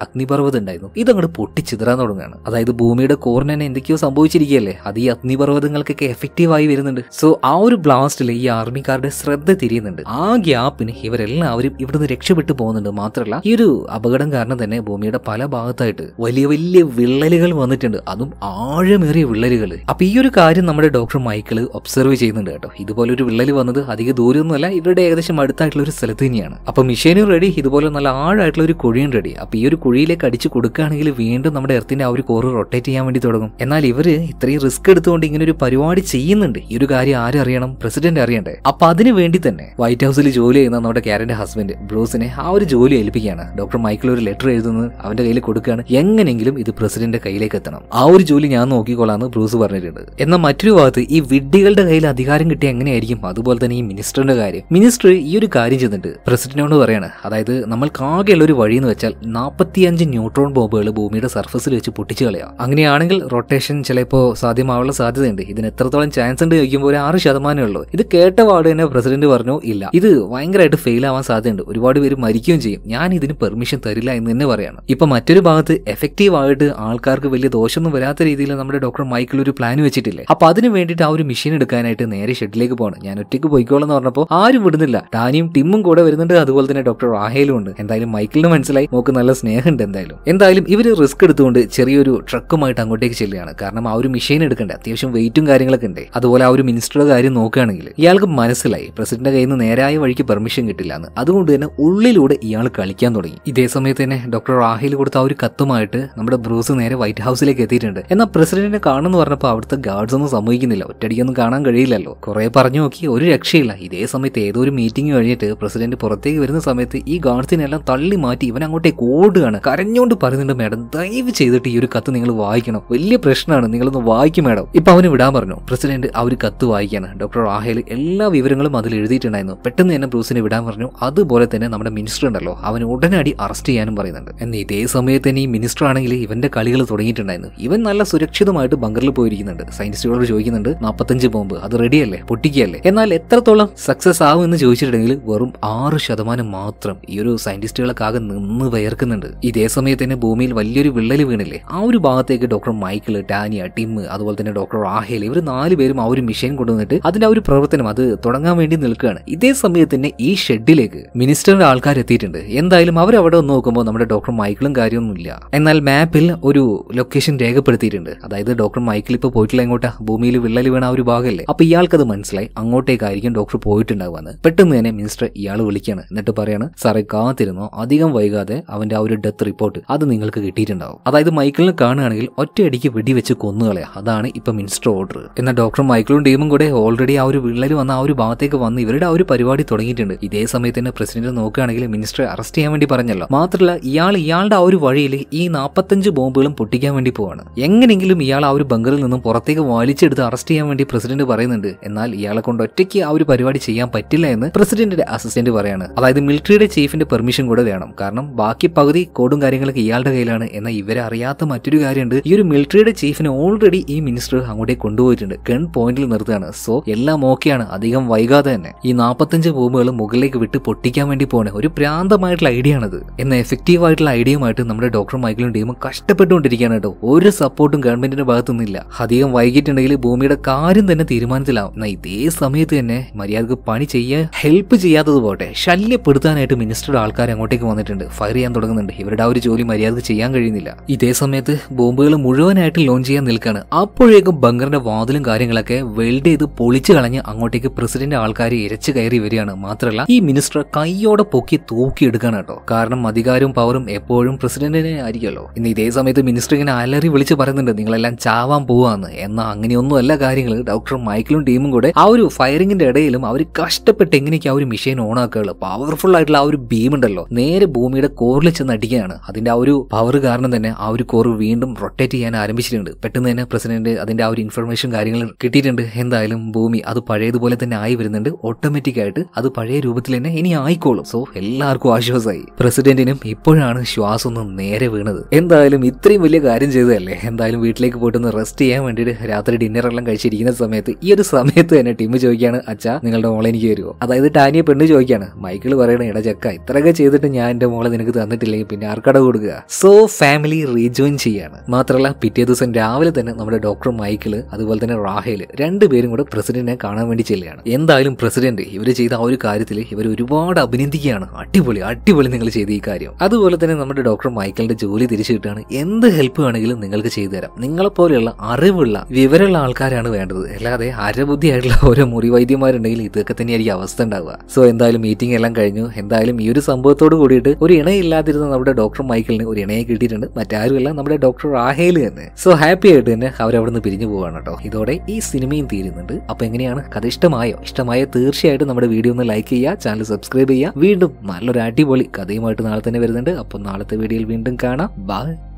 അഗ്നിപർവ്വതം ഉണ്ടായിരുന്നു ഇതങ്ങോട്ട് പൊട്ടിച്ചിതറാൻ തുടങ്ങുകയാണ് അതായത് ഭൂമിയുടെ കോറിന് തന്നെ എന്തൊക്കെയോ സംഭവിച്ചിരിക്കുകയല്ലേ അത് ഈ അഗ്നിപർവ്വതങ്ങൾക്കൊക്കെ എഫക്റ്റീവായി വരുന്നുണ്ട് സോ ആ ഒരു ബ്ലാസ്റ്റിൽ ഈ ആർമിക്കാരുടെ ശ്രദ്ധ തിരിയുന്നുണ്ട് ആ ഗ്യാപ്പിന് ഇവരെല്ലാവരും ഇവിടുന്ന് രക്ഷപ്പെട്ടു പോകുന്നുണ്ട് മാത്രമല്ല ഈ ഒരു അപകടം കാരണം തന്നെ ഭൂമിയുടെ പല ഭാഗത്തായിട്ട് വലിയ വലിയ വിള്ളലുകൾ വന്നിട്ടുണ്ട് അതും ആഴമേറിയ വിള്ളലുകൾ അപ്പോൾ ഈ ഒരു കാര്യം നമ്മുടെ ഡോക്ടർ മൈക്കിൾ ഒബ്സർവ് ചെയ്യുന്നുണ്ട് കേട്ടോ ഇതുപോലെ ഒരു വിള്ളൽ വന്നത് അധിക ദൂരമൊന്നുമല്ല ഇവരുടെ ഏകദേശം അടുത്തായിട്ടുള്ള ഒരു സ്ഥലത്ത് തന്നെയാണ് അപ്പോൾ മിഷനും റെഡി ഇതുപോലെ നല്ല ആഴായിട്ടുള്ള ഒരു കുഴിയും റെഡി അപ്പോൾ ഈ ഒരു കുഴിയിലേക്ക് അടിച്ചു കൊടുക്കുകയാണെങ്കിൽ വീണ്ടും നമ്മുടെ എർത്തിന്റെ ആ ഒരു കോറ് റൊട്ടേറ്റ് ചെയ്യാൻ വേണ്ടി തുടങ്ങും എന്നാൽ ഇവര് ഇത്രയും റിസ്ക് എടുത്തുകൊണ്ട് ഇങ്ങനെ ഒരു പരിപാടി ചെയ്യുന്നുണ്ട് ഈ ഒരു കാര്യം ആരറിയണം പ്രസിഡന്റ് അറിയണ്ടേ അപ്പൊ അതിനു വേണ്ടി തന്നെ വൈറ്റ് ഹൗസിൽ ജോലി ചെയ്യുന്ന നമ്മുടെ കാരന്റെ ഹസ്ബൻഡ് ബ്രൂസിനെ ആ ഒരു ജോലി ഏൽപ്പിക്കുകയാണ് ഡോക്ടർ മൈക്കിൾ ഒരു ലെറ്റർ എഴുതുന്നത് അവന്റെ കയ്യിൽ കൊടുക്കുകയാണ് എങ്ങനെ എങ്ങനെങ്കിലും ഇത് പ്രസിഡന്റിന്റെ കയ്യിലേക്ക് എത്തണം ആ ഒരു ജോലി ഞാൻ നോക്കിക്കോളാന്ന് ബ്രൂസ് പറഞ്ഞിട്ടുണ്ട് എന്നാൽ മറ്റൊരു ഭാഗത്ത് ഈ വിഡ്ഢികളുടെ കയ്യിൽ അധികാരം കിട്ടിയ എങ്ങനെയായിരിക്കും അതുപോലെ തന്നെ ഈ മിനിസ്റ്ററിന്റെ കാര്യം മിനിസ്റ്റർ ഈ ഒരു കാര്യം ചെയ്തിട്ട് പ്രസിഡന്റിനോട് പറയാണ് അതായത് നമ്മൾ ആകെയുള്ള ഒരു വഴി എന്ന് വെച്ചാൽ നാൽപ്പത്തിയഞ്ച് ന്യൂട്രോൺ ബോംബുകൾ ഭൂമിയുടെ സർഫസിൽ വെച്ച് പൊട്ടിച്ചു കളയാം അങ്ങനെയാണെങ്കിൽ റൊട്ടേഷൻ ചിലപ്പോൾ സാധ്യമാവാനുള്ള സാധ്യതയുണ്ട് ഇതിന് എത്രത്തോളം ചാൻസ് ഉണ്ട് ചോദിക്കുമ്പോൾ ഒരു ആറ് ശതമാനമേ ഉള്ളൂ ഇത് കേട്ട പാട് തന്നെ പ്രസിഡന്റ് പറഞ്ഞു ഇല്ല ഇത് ഭയങ്കരമായിട്ട് ഫെയിൽ ആവാൻ സാധ്യതയുണ്ട് ഒരുപാട് പേര് മരിക്കുകയും ചെയ്യും ഞാൻ ഇതിന് പെർമിഷൻ തരില്ല എന്ന് തന്നെ പറയാണ് ഇപ്പൊ മറ്റൊരു ഭാഗത്ത് എഫ് എഫക്റ്റീവായിട്ട് ആൾക്കാർക്ക് വലിയ ദോഷമൊന്നും വരാത്ത രീതിയിൽ നമ്മുടെ ഡോക്ടർ മൈക്കിൾ ഒരു പ്ലാൻ വെച്ചിട്ടില്ലേ അപ്പൊ അതിന് വേണ്ടിയിട്ട് ആ ഒരു മെഷീൻ എടുക്കാനായിട്ട് നേരെ ഷെഡിലേക്ക് പോകണം ഞാൻ ഒറ്റയ്ക്ക് പോയിക്കോളെന്ന് പറഞ്ഞപ്പോൾ ആരും വിടുന്നില്ല ടാനിയും ടിമ്മും കൂടെ വരുന്നുണ്ട് അതുപോലെ തന്നെ ഡോക്ടർ റാഹേലും ഉണ്ട് എന്തായാലും മൈക്കിളിന് മനസ്സിലായി മോക്ക് നല്ല സ്നേഹമുണ്ട് എന്തായാലും എന്തായാലും ഇവർ റിസ്ക് എടുത്തുകൊണ്ട് ചെറിയൊരു ട്രക്കുമായിട്ട് അങ്ങോട്ടേക്ക് ചെല്ലുകയാണ് കാരണം ആ ഒരു മെഷീൻ എടുക്കണ്ടേ അത്യാവശ്യം വെയിറ്റും കാര്യങ്ങളൊക്കെ ഉണ്ട് അതുപോലെ ആ ഒരു മിനിസ്റ്ററുടെ കാര്യം നോക്കുകയാണെങ്കിൽ ഇയാൾക്ക് മനസ്സിലായി പ്രസിഡന്റ് കയ്യിൽ നിന്ന് നേരായ വഴിക്ക് പെർമിഷൻ കിട്ടില്ല എന്ന് അതുകൊണ്ട് തന്നെ ഉള്ളിലൂടെ ഇയാൾ കളിക്കാൻ തുടങ്ങി ഇതേ സമയത്ത് തന്നെ ഡോക്ടർ റാഹേൽ കൊടുത്ത ആ ഒരു കത്തുമായിട്ട് ആയിട്ട് നമ്മുടെ ബ്രൂസ് നേരെ വൈറ്റ് ഹൗസിലേക്ക് എത്തിയിട്ടുണ്ട് എന്നാൽ പ്രസിഡന്റിനെ കാണുമെന്ന് പറഞ്ഞപ്പോൾ അവിടുത്തെ ഗാർഡ്സ് ഒന്നും സമ്മതിക്കുന്നില്ല ഒറ്റയടിക്കൊന്നും കാണാൻ കഴിയില്ലല്ലോ കുറേ പറഞ്ഞു നോക്കി ഒരു രക്ഷയില്ല ഇതേ സമയത്ത് ഏതോ ഒരു മീറ്റിംഗ് കഴിഞ്ഞിട്ട് പ്രസിഡന്റ് പുറത്തേക്ക് വരുന്ന സമയത്ത് ഈ ഗാർഡ്സിനെല്ലാം തള്ളി മാറ്റി ഇവൻ അങ്ങോട്ടേക്ക് ഓടുകയാണ് കരഞ്ഞുകൊണ്ട് പറയുന്നുണ്ട് മാഡം ദയവ് ചെയ്തിട്ട് ഈ ഒരു കത്ത് നിങ്ങൾ വായിക്കണം വലിയ പ്രശ്നമാണ് നിങ്ങളൊന്ന് വായിക്കും മാഡം ഇപ്പൊ അവന് വിടാൻ പറഞ്ഞു പ്രസിഡന്റ് ആ ഒരു കത്ത് വായിക്കാണ് ഡോക്ടർ റാഹേൽ എല്ലാ വിവരങ്ങളും അതിൽ എഴുതിയിട്ടുണ്ടായിരുന്നു പെട്ടെന്ന് തന്നെ ബ്രൂസിനെ വിടാൻ പറഞ്ഞു അതുപോലെ തന്നെ നമ്മുടെ മിനിസ്റ്റർ ഉണ്ടല്ലോ അവൻ ഉടനടി അറസ്റ്റ് ചെയ്യാനും പറയുന്നുണ്ട് എന്നാൽ ഇതേ സമയത്ത് തന്നെ ഈ മിനിസ്റ്റർ ആണെങ്കിൽ ഇവന്റെ കളികൾ തുടങ്ങിയിട്ടുണ്ടായിരുന്നു ഇവൻ നല്ല സുരക്ഷിതമായിട്ട് ബങ്കറിൽ പോയിരിക്കുന്നുണ്ട് സയന്റിസ്റ്റുകളോട് ചോദിക്കുന്നുണ്ട് നാൽപ്പത്തഞ്ച് ബോംബ് അത് റെഡിയല്ലേ പൊട്ടിക്കുകയല്ലേ എന്നാൽ എത്രത്തോളം സക്സസ് ആവും എന്ന് ചോദിച്ചിട്ടുണ്ടെങ്കിൽ വെറും ആറ് ശതമാനം മാത്രം ഈ ഒരു സയന്റിസ്റ്റുകളൊക്കെ ആകെ നിന്ന് വയർക്കുന്നുണ്ട് ഇതേ സമയത്ത് തന്നെ ഭൂമിയിൽ വലിയൊരു വിള്ളൽ വീണില്ലേ ആ ഒരു ഭാഗത്തേക്ക് ഡോക്ടർ മൈക്കിൾ ടാനിയ ടിമ്മ് അതുപോലെ തന്നെ ഡോക്ടർ ആഹേൽ ഇവർ നാല് പേരും ആ ഒരു മിഷൻ കൊണ്ടുവന്നിട്ട് അതിന്റെ ആ ഒരു പ്രവർത്തനം അത് തുടങ്ങാൻ വേണ്ടി നിൽക്കുകയാണ് ഇതേ സമയത്ത് തന്നെ ഈ ഷെഡിലേക്ക് മിനിസ്റ്ററിന്റെ ആൾക്കാർ എത്തിയിട്ടുണ്ട് എന്തായാലും അവർ അവിടെ ഒന്ന് നോക്കുമ്പോൾ നമ്മുടെ ഡോക്ടർ മൈക്കിളും കാര്യമൊന്നുമില്ല എന്നാൽ എന്നാൽ മാപ്പിൽ ഒരു ലൊക്കേഷൻ രേഖപ്പെടുത്തിയിട്ടുണ്ട് അതായത് ഡോക്ടർ മൈക്കിൾ ഇപ്പോൾ പോയിട്ടില്ല ഇങ്ങോട്ട് ഭൂമിയിൽ വിള്ളൽ വീണ ഒരു ഭാഗമല്ലേ അപ്പോൾ അത് മനസ്സിലായി അങ്ങോട്ടേക്കായിരിക്കും ഡോക്ടർ പോയിട്ടുണ്ടാവുന്നത് പെട്ടെന്ന് തന്നെ മിനിസ്റ്റർ ഇയാൾ വിളിക്കുകയാണ് എന്നിട്ട് പറയാണ് സാറേ കാത്തിരുന്നോ അധികം വൈകാതെ അവന്റെ ആ ഒരു ഡെത്ത് റിപ്പോർട്ട് അത് നിങ്ങൾക്ക് കിട്ടിയിട്ടുണ്ടാവും അതായത് മൈക്കിളിനെ കാണുകയാണെങ്കിൽ ഒറ്റയടിക്ക് വെടിവെച്ച് കൊന്നുകളയാ അതാണ് ഇപ്പൊ മിനിസ്റ്റർ ഓർഡർ എന്നാൽ ഡോക്ടർ മൈക്കിളും ടീമും കൂടെ ഓൾറെഡി ആ ഒരു വിള്ളൽ വന്ന ആ ഒരു ഭാഗത്തേക്ക് വന്ന് ഇവരുടെ ആ ഒരു പരിപാടി തുടങ്ങിയിട്ടുണ്ട് ഇതേ സമയത്ത് തന്നെ പ്രസിഡന്റ് നോക്കുകയാണെങ്കിൽ മിനിസ്റ്റർ അറസ്റ്റ് ചെയ്യാൻ വേണ്ടി പറഞ്ഞല്ലോ മാത്രമല്ല ഇയാൾ ഇയാളുടെ ആ ഒരു വഴിയിൽ ഈ നാൽപ്പത്തഞ്ച് ബോംബുകളും പൊട്ടിക്കാൻ വേണ്ടി പോവാണ് എങ്ങനെയെങ്കിലും ഇയാൾ ആ ഒരു ബങ്കറിൽ നിന്നും പുറത്തേക്ക് വലിച്ചെടുത്ത് അറസ്റ്റ് ചെയ്യാൻ വേണ്ടി പ്രസിഡന്റ് പറയുന്നുണ്ട് എന്നാൽ ഇയാളെ കൊണ്ട് ഒറ്റയ്ക്ക് ആ ഒരു പരിപാടി ചെയ്യാൻ പറ്റില്ല എന്ന് പ്രസിഡന്റിന്റെ അസിസ്റ്റന്റ് പറയാണ് അതായത് മിലിറ്ററിയുടെ ചീഫിന്റെ പെർമിഷൻ കൂടെ വേണം കാരണം ബാക്കി പകുതി കോഡും കാര്യങ്ങളൊക്കെ ഇയാളുടെ കയ്യിലാണ് എന്നാൽ ഇവരെ അറിയാത്ത മറ്റൊരു കാര്യമുണ്ട് ഈ ഒരു മിലിറ്ററിയുടെ ചീഫിനെ ഓൾറെഡി ഈ മിനിസ്റ്റർ അങ്ങോട്ടേ കൊണ്ടുപോയിട്ടുണ്ട് ഗൺ പോയിന്റിൽ നിർത്തുകയാണ് സോ എല്ലാം ഓക്കെയാണ് അധികം വൈകാതെ തന്നെ ഈ നാൽപ്പത്തഞ്ച് ബോംബുകൾ മുകളിലേക്ക് വിട്ട് പൊട്ടിക്കാൻ വേണ്ടി പോകണേ ഒരു പ്രാന്തമായിട്ടുള്ള ഐഡിയ ആണത് എന്ന എഫക്റ്റീവ് ആയിട്ടുള്ള ഐഡിയയുമായിട്ട് നമ്മുടെ ഡോക്ടർ മൈക്കിളും ടീമും കഷ്ടപ്പെട്ടുകൊണ്ടിരിക്കുകയാണ് കേട്ടോ ഒരു സപ്പോർട്ടും ഗവൺമെന്റിന്റെ ഭാഗത്തുനിന്നില്ല അധികം വൈകിട്ടുണ്ടെങ്കിൽ ഭൂമിയുടെ കാര്യം തന്നെ തീരുമാനത്തിലാവും എന്നാൽ ഇതേ സമയത്ത് തന്നെ മര്യാദക്ക് പണി ചെയ്യാൻ ഹെൽപ്പ് ചെയ്യാത്തത് പോട്ടെ ശല്യപ്പെടുത്താനായിട്ട് മിനിസ്റ്ററുടെ ആൾക്കാർ അങ്ങോട്ടേക്ക് വന്നിട്ടുണ്ട് ഫയർ ചെയ്യാൻ തുടങ്ങുന്നുണ്ട് ഇവരുടെ ആ ഒരു ജോലി മര്യാദക്ക് ചെയ്യാൻ കഴിയുന്നില്ല ഇതേ സമയത്ത് ബോംബുകൾ മുഴുവനായിട്ട് ലോഞ്ച് ചെയ്യാൻ നിൽക്കുകയാണ് അപ്പോഴേക്കും ബങ്കറിന്റെ വാതിലും കാര്യങ്ങളൊക്കെ വെൽഡ് ചെയ്ത് പൊളിച്ചു കളഞ്ഞ് അങ്ങോട്ടേക്ക് പ്രസിഡന്റ് ആൾക്കാർ ഇരച്ചു കയറി വരികയാണ് മാത്രമല്ല ഈ മിനിസ്റ്റർ കൈയോടെ പൊക്കി തൂക്കിയെടുക്കാണ് കേട്ടോ കാരണം അധികാരവും പവറും എപ്പോഴും പ്രസിഡന്റിനെ ആയിരിക്കുമല്ലോ കേട്ടോ ഇന്ന് ഇതേ സമയത്ത് മിനിസ്റ്റർ ഇങ്ങനെ അലറി വിളിച്ച് പറയുന്നുണ്ട് നിങ്ങളെല്ലാം ചാവാൻ പോവാന്ന് എന്നാൽ അങ്ങനെയൊന്നുമല്ല കാര്യങ്ങൾ ഡോക്ടർ മൈക്കിളും ടീമും കൂടെ ആ ഒരു ഫയറിംഗിന്റെ ഇടയിലും അവർ കഷ്ടപ്പെട്ട് എങ്ങനെയൊക്കെ ആ ഒരു മെഷീൻ ഓൺ ആക്കുകയുള്ളു പവർഫുൾ ആയിട്ടുള്ള ആ ഒരു ബീം ഉണ്ടല്ലോ നേരെ ഭൂമിയുടെ കോറിൽ ചെന്ന് അടിക്കുകയാണ് അതിന്റെ ആ ഒരു പവർ കാരണം തന്നെ ആ ഒരു കോർ വീണ്ടും റൊട്ടേറ്റ് ചെയ്യാൻ ആരംഭിച്ചിട്ടുണ്ട് പെട്ടെന്ന് തന്നെ പ്രസിഡന്റ് അതിന്റെ ആ ഒരു ഇൻഫർമേഷൻ കാര്യങ്ങൾ കിട്ടിയിട്ടുണ്ട് എന്തായാലും ഭൂമി അത് പഴയതുപോലെ തന്നെ ആയി വരുന്നുണ്ട് ഓട്ടോമാറ്റിക് ആയിട്ട് അത് പഴയ രൂപത്തിൽ തന്നെ ഇനി ആയിക്കോളും സോ എല്ലാവർക്കും ആശ്വാസമായി പ്രസിഡന്റിനും ഇപ്പോഴാണ് ശ്വാസം ഒന്ന് നേരെ വീണത് എന്തായാലും ഇത്രയും വലിയ കാര്യം ചെയ്തതല്ലേ എന്തായാലും വീട്ടിലേക്ക് പോയിട്ടൊന്ന് റെസ്റ്റ് ചെയ്യാൻ വേണ്ടിയിട്ട് രാത്രി ഡിന്നറെല്ലാം കഴിച്ചിരിക്കുന്ന സമയത്ത് ഈ ഒരു സമയത്ത് തന്നെ ടീം ചോദിക്കുകയാണ് അച്ഛാ നിങ്ങളുടെ മോളെ എനിക്ക് വരുമോ അതായത് ടാനിയ പെണ്ണ് ചോദിക്കുകയാണ് മൈക്കിൾ പറയണ ഇട ചെക്ക ഇത്രയൊക്കെ ചെയ്തിട്ട് ഞാൻ എൻ്റെ മോളെ നിനക്ക് തന്നിട്ടില്ലെങ്കിൽ പിന്നെ ആർക്കട കൊടുക്കുക സോ ഫാമിലി റീജോയിൻ ചെയ്യാണ് മാത്രമല്ല പിറ്റേ ദിവസം രാവിലെ തന്നെ നമ്മുടെ ഡോക്ടർ മൈക്കിൾ അതുപോലെ തന്നെ റാഹേൽ രണ്ടുപേരും കൂടെ പ്രസിഡന്റിനെ കാണാൻ വേണ്ടി ചെല്ലുകയാണ് എന്തായാലും പ്രസിഡന്റ് ഇവർ ചെയ്ത ആ ഒരു കാര്യത്തിൽ ഇവർ ഒരുപാട് അഭിനന്ദിക്കുകയാണ് അടിപൊളി അടിപൊളി നിങ്ങൾ ചെയ്ത ഈ കാര്യം അതുപോലെ തന്നെ നമ്മുടെ ഡോക്ടർ മൈക്കിളിന്റെ ജോലി തിരിച്ചു കിട്ടുകയാണ് എന്ത് ഹെൽപ്പ് വേണമെങ്കിലും നിങ്ങൾക്ക് ചെയ്തു തരാം നിങ്ങളെപ്പോലെയുള്ള അറിവുള്ള വിവരമുള്ള ആൾക്കാരാണ് വേണ്ടത് അല്ലാതെ അരബുദ്ധിയായിട്ടുള്ള ഓരോ മുറി ഇതൊക്കെ തന്നെയായിരിക്കും അവസ്ഥ ഉണ്ടാവുക സോ എന്തായാലും മീറ്റിംഗ് എല്ലാം കഴിഞ്ഞു എന്തായാലും ഈ ഒരു സംഭവത്തോട് കൂടിയിട്ട് ഒരു ഇണയില്ലാതിരുന്ന നമ്മുടെ ഡോക്ടർ മൈക്കിളിന് ഒരു ഇണയെ കിട്ടിയിട്ടുണ്ട് മറ്റാരുമല്ല നമ്മുടെ ഡോക്ടർ റാഹേൽ തന്നെ സോ ഹാപ്പി ആയിട്ട് തന്നെ അവരവിടുന്ന് പിരിഞ്ഞു പോവാണ് കേട്ടോ ഇതോടെ ഈ സിനിമയും തീരുന്നുണ്ട് അപ്പൊ എങ്ങനെയാണ് കഥ ഇഷ്ടമായോ ഇഷ്ടമായോ തീർച്ചയായിട്ടും നമ്മുടെ വീഡിയോ ഒന്ന് ലൈക്ക് ചെയ്യുക ചാനൽ സബ്സ്ക്രൈബ് ചെയ്യുക വീണ്ടും നല്ലൊരു അടിപൊളി കഥയുമായിട്ട് നാളെ തന്നെ വരുന്നുണ്ട് അപ്പോൾ നാളത്തെ വീഡിയോയിൽ വീണ്ടും കാണാം Bye.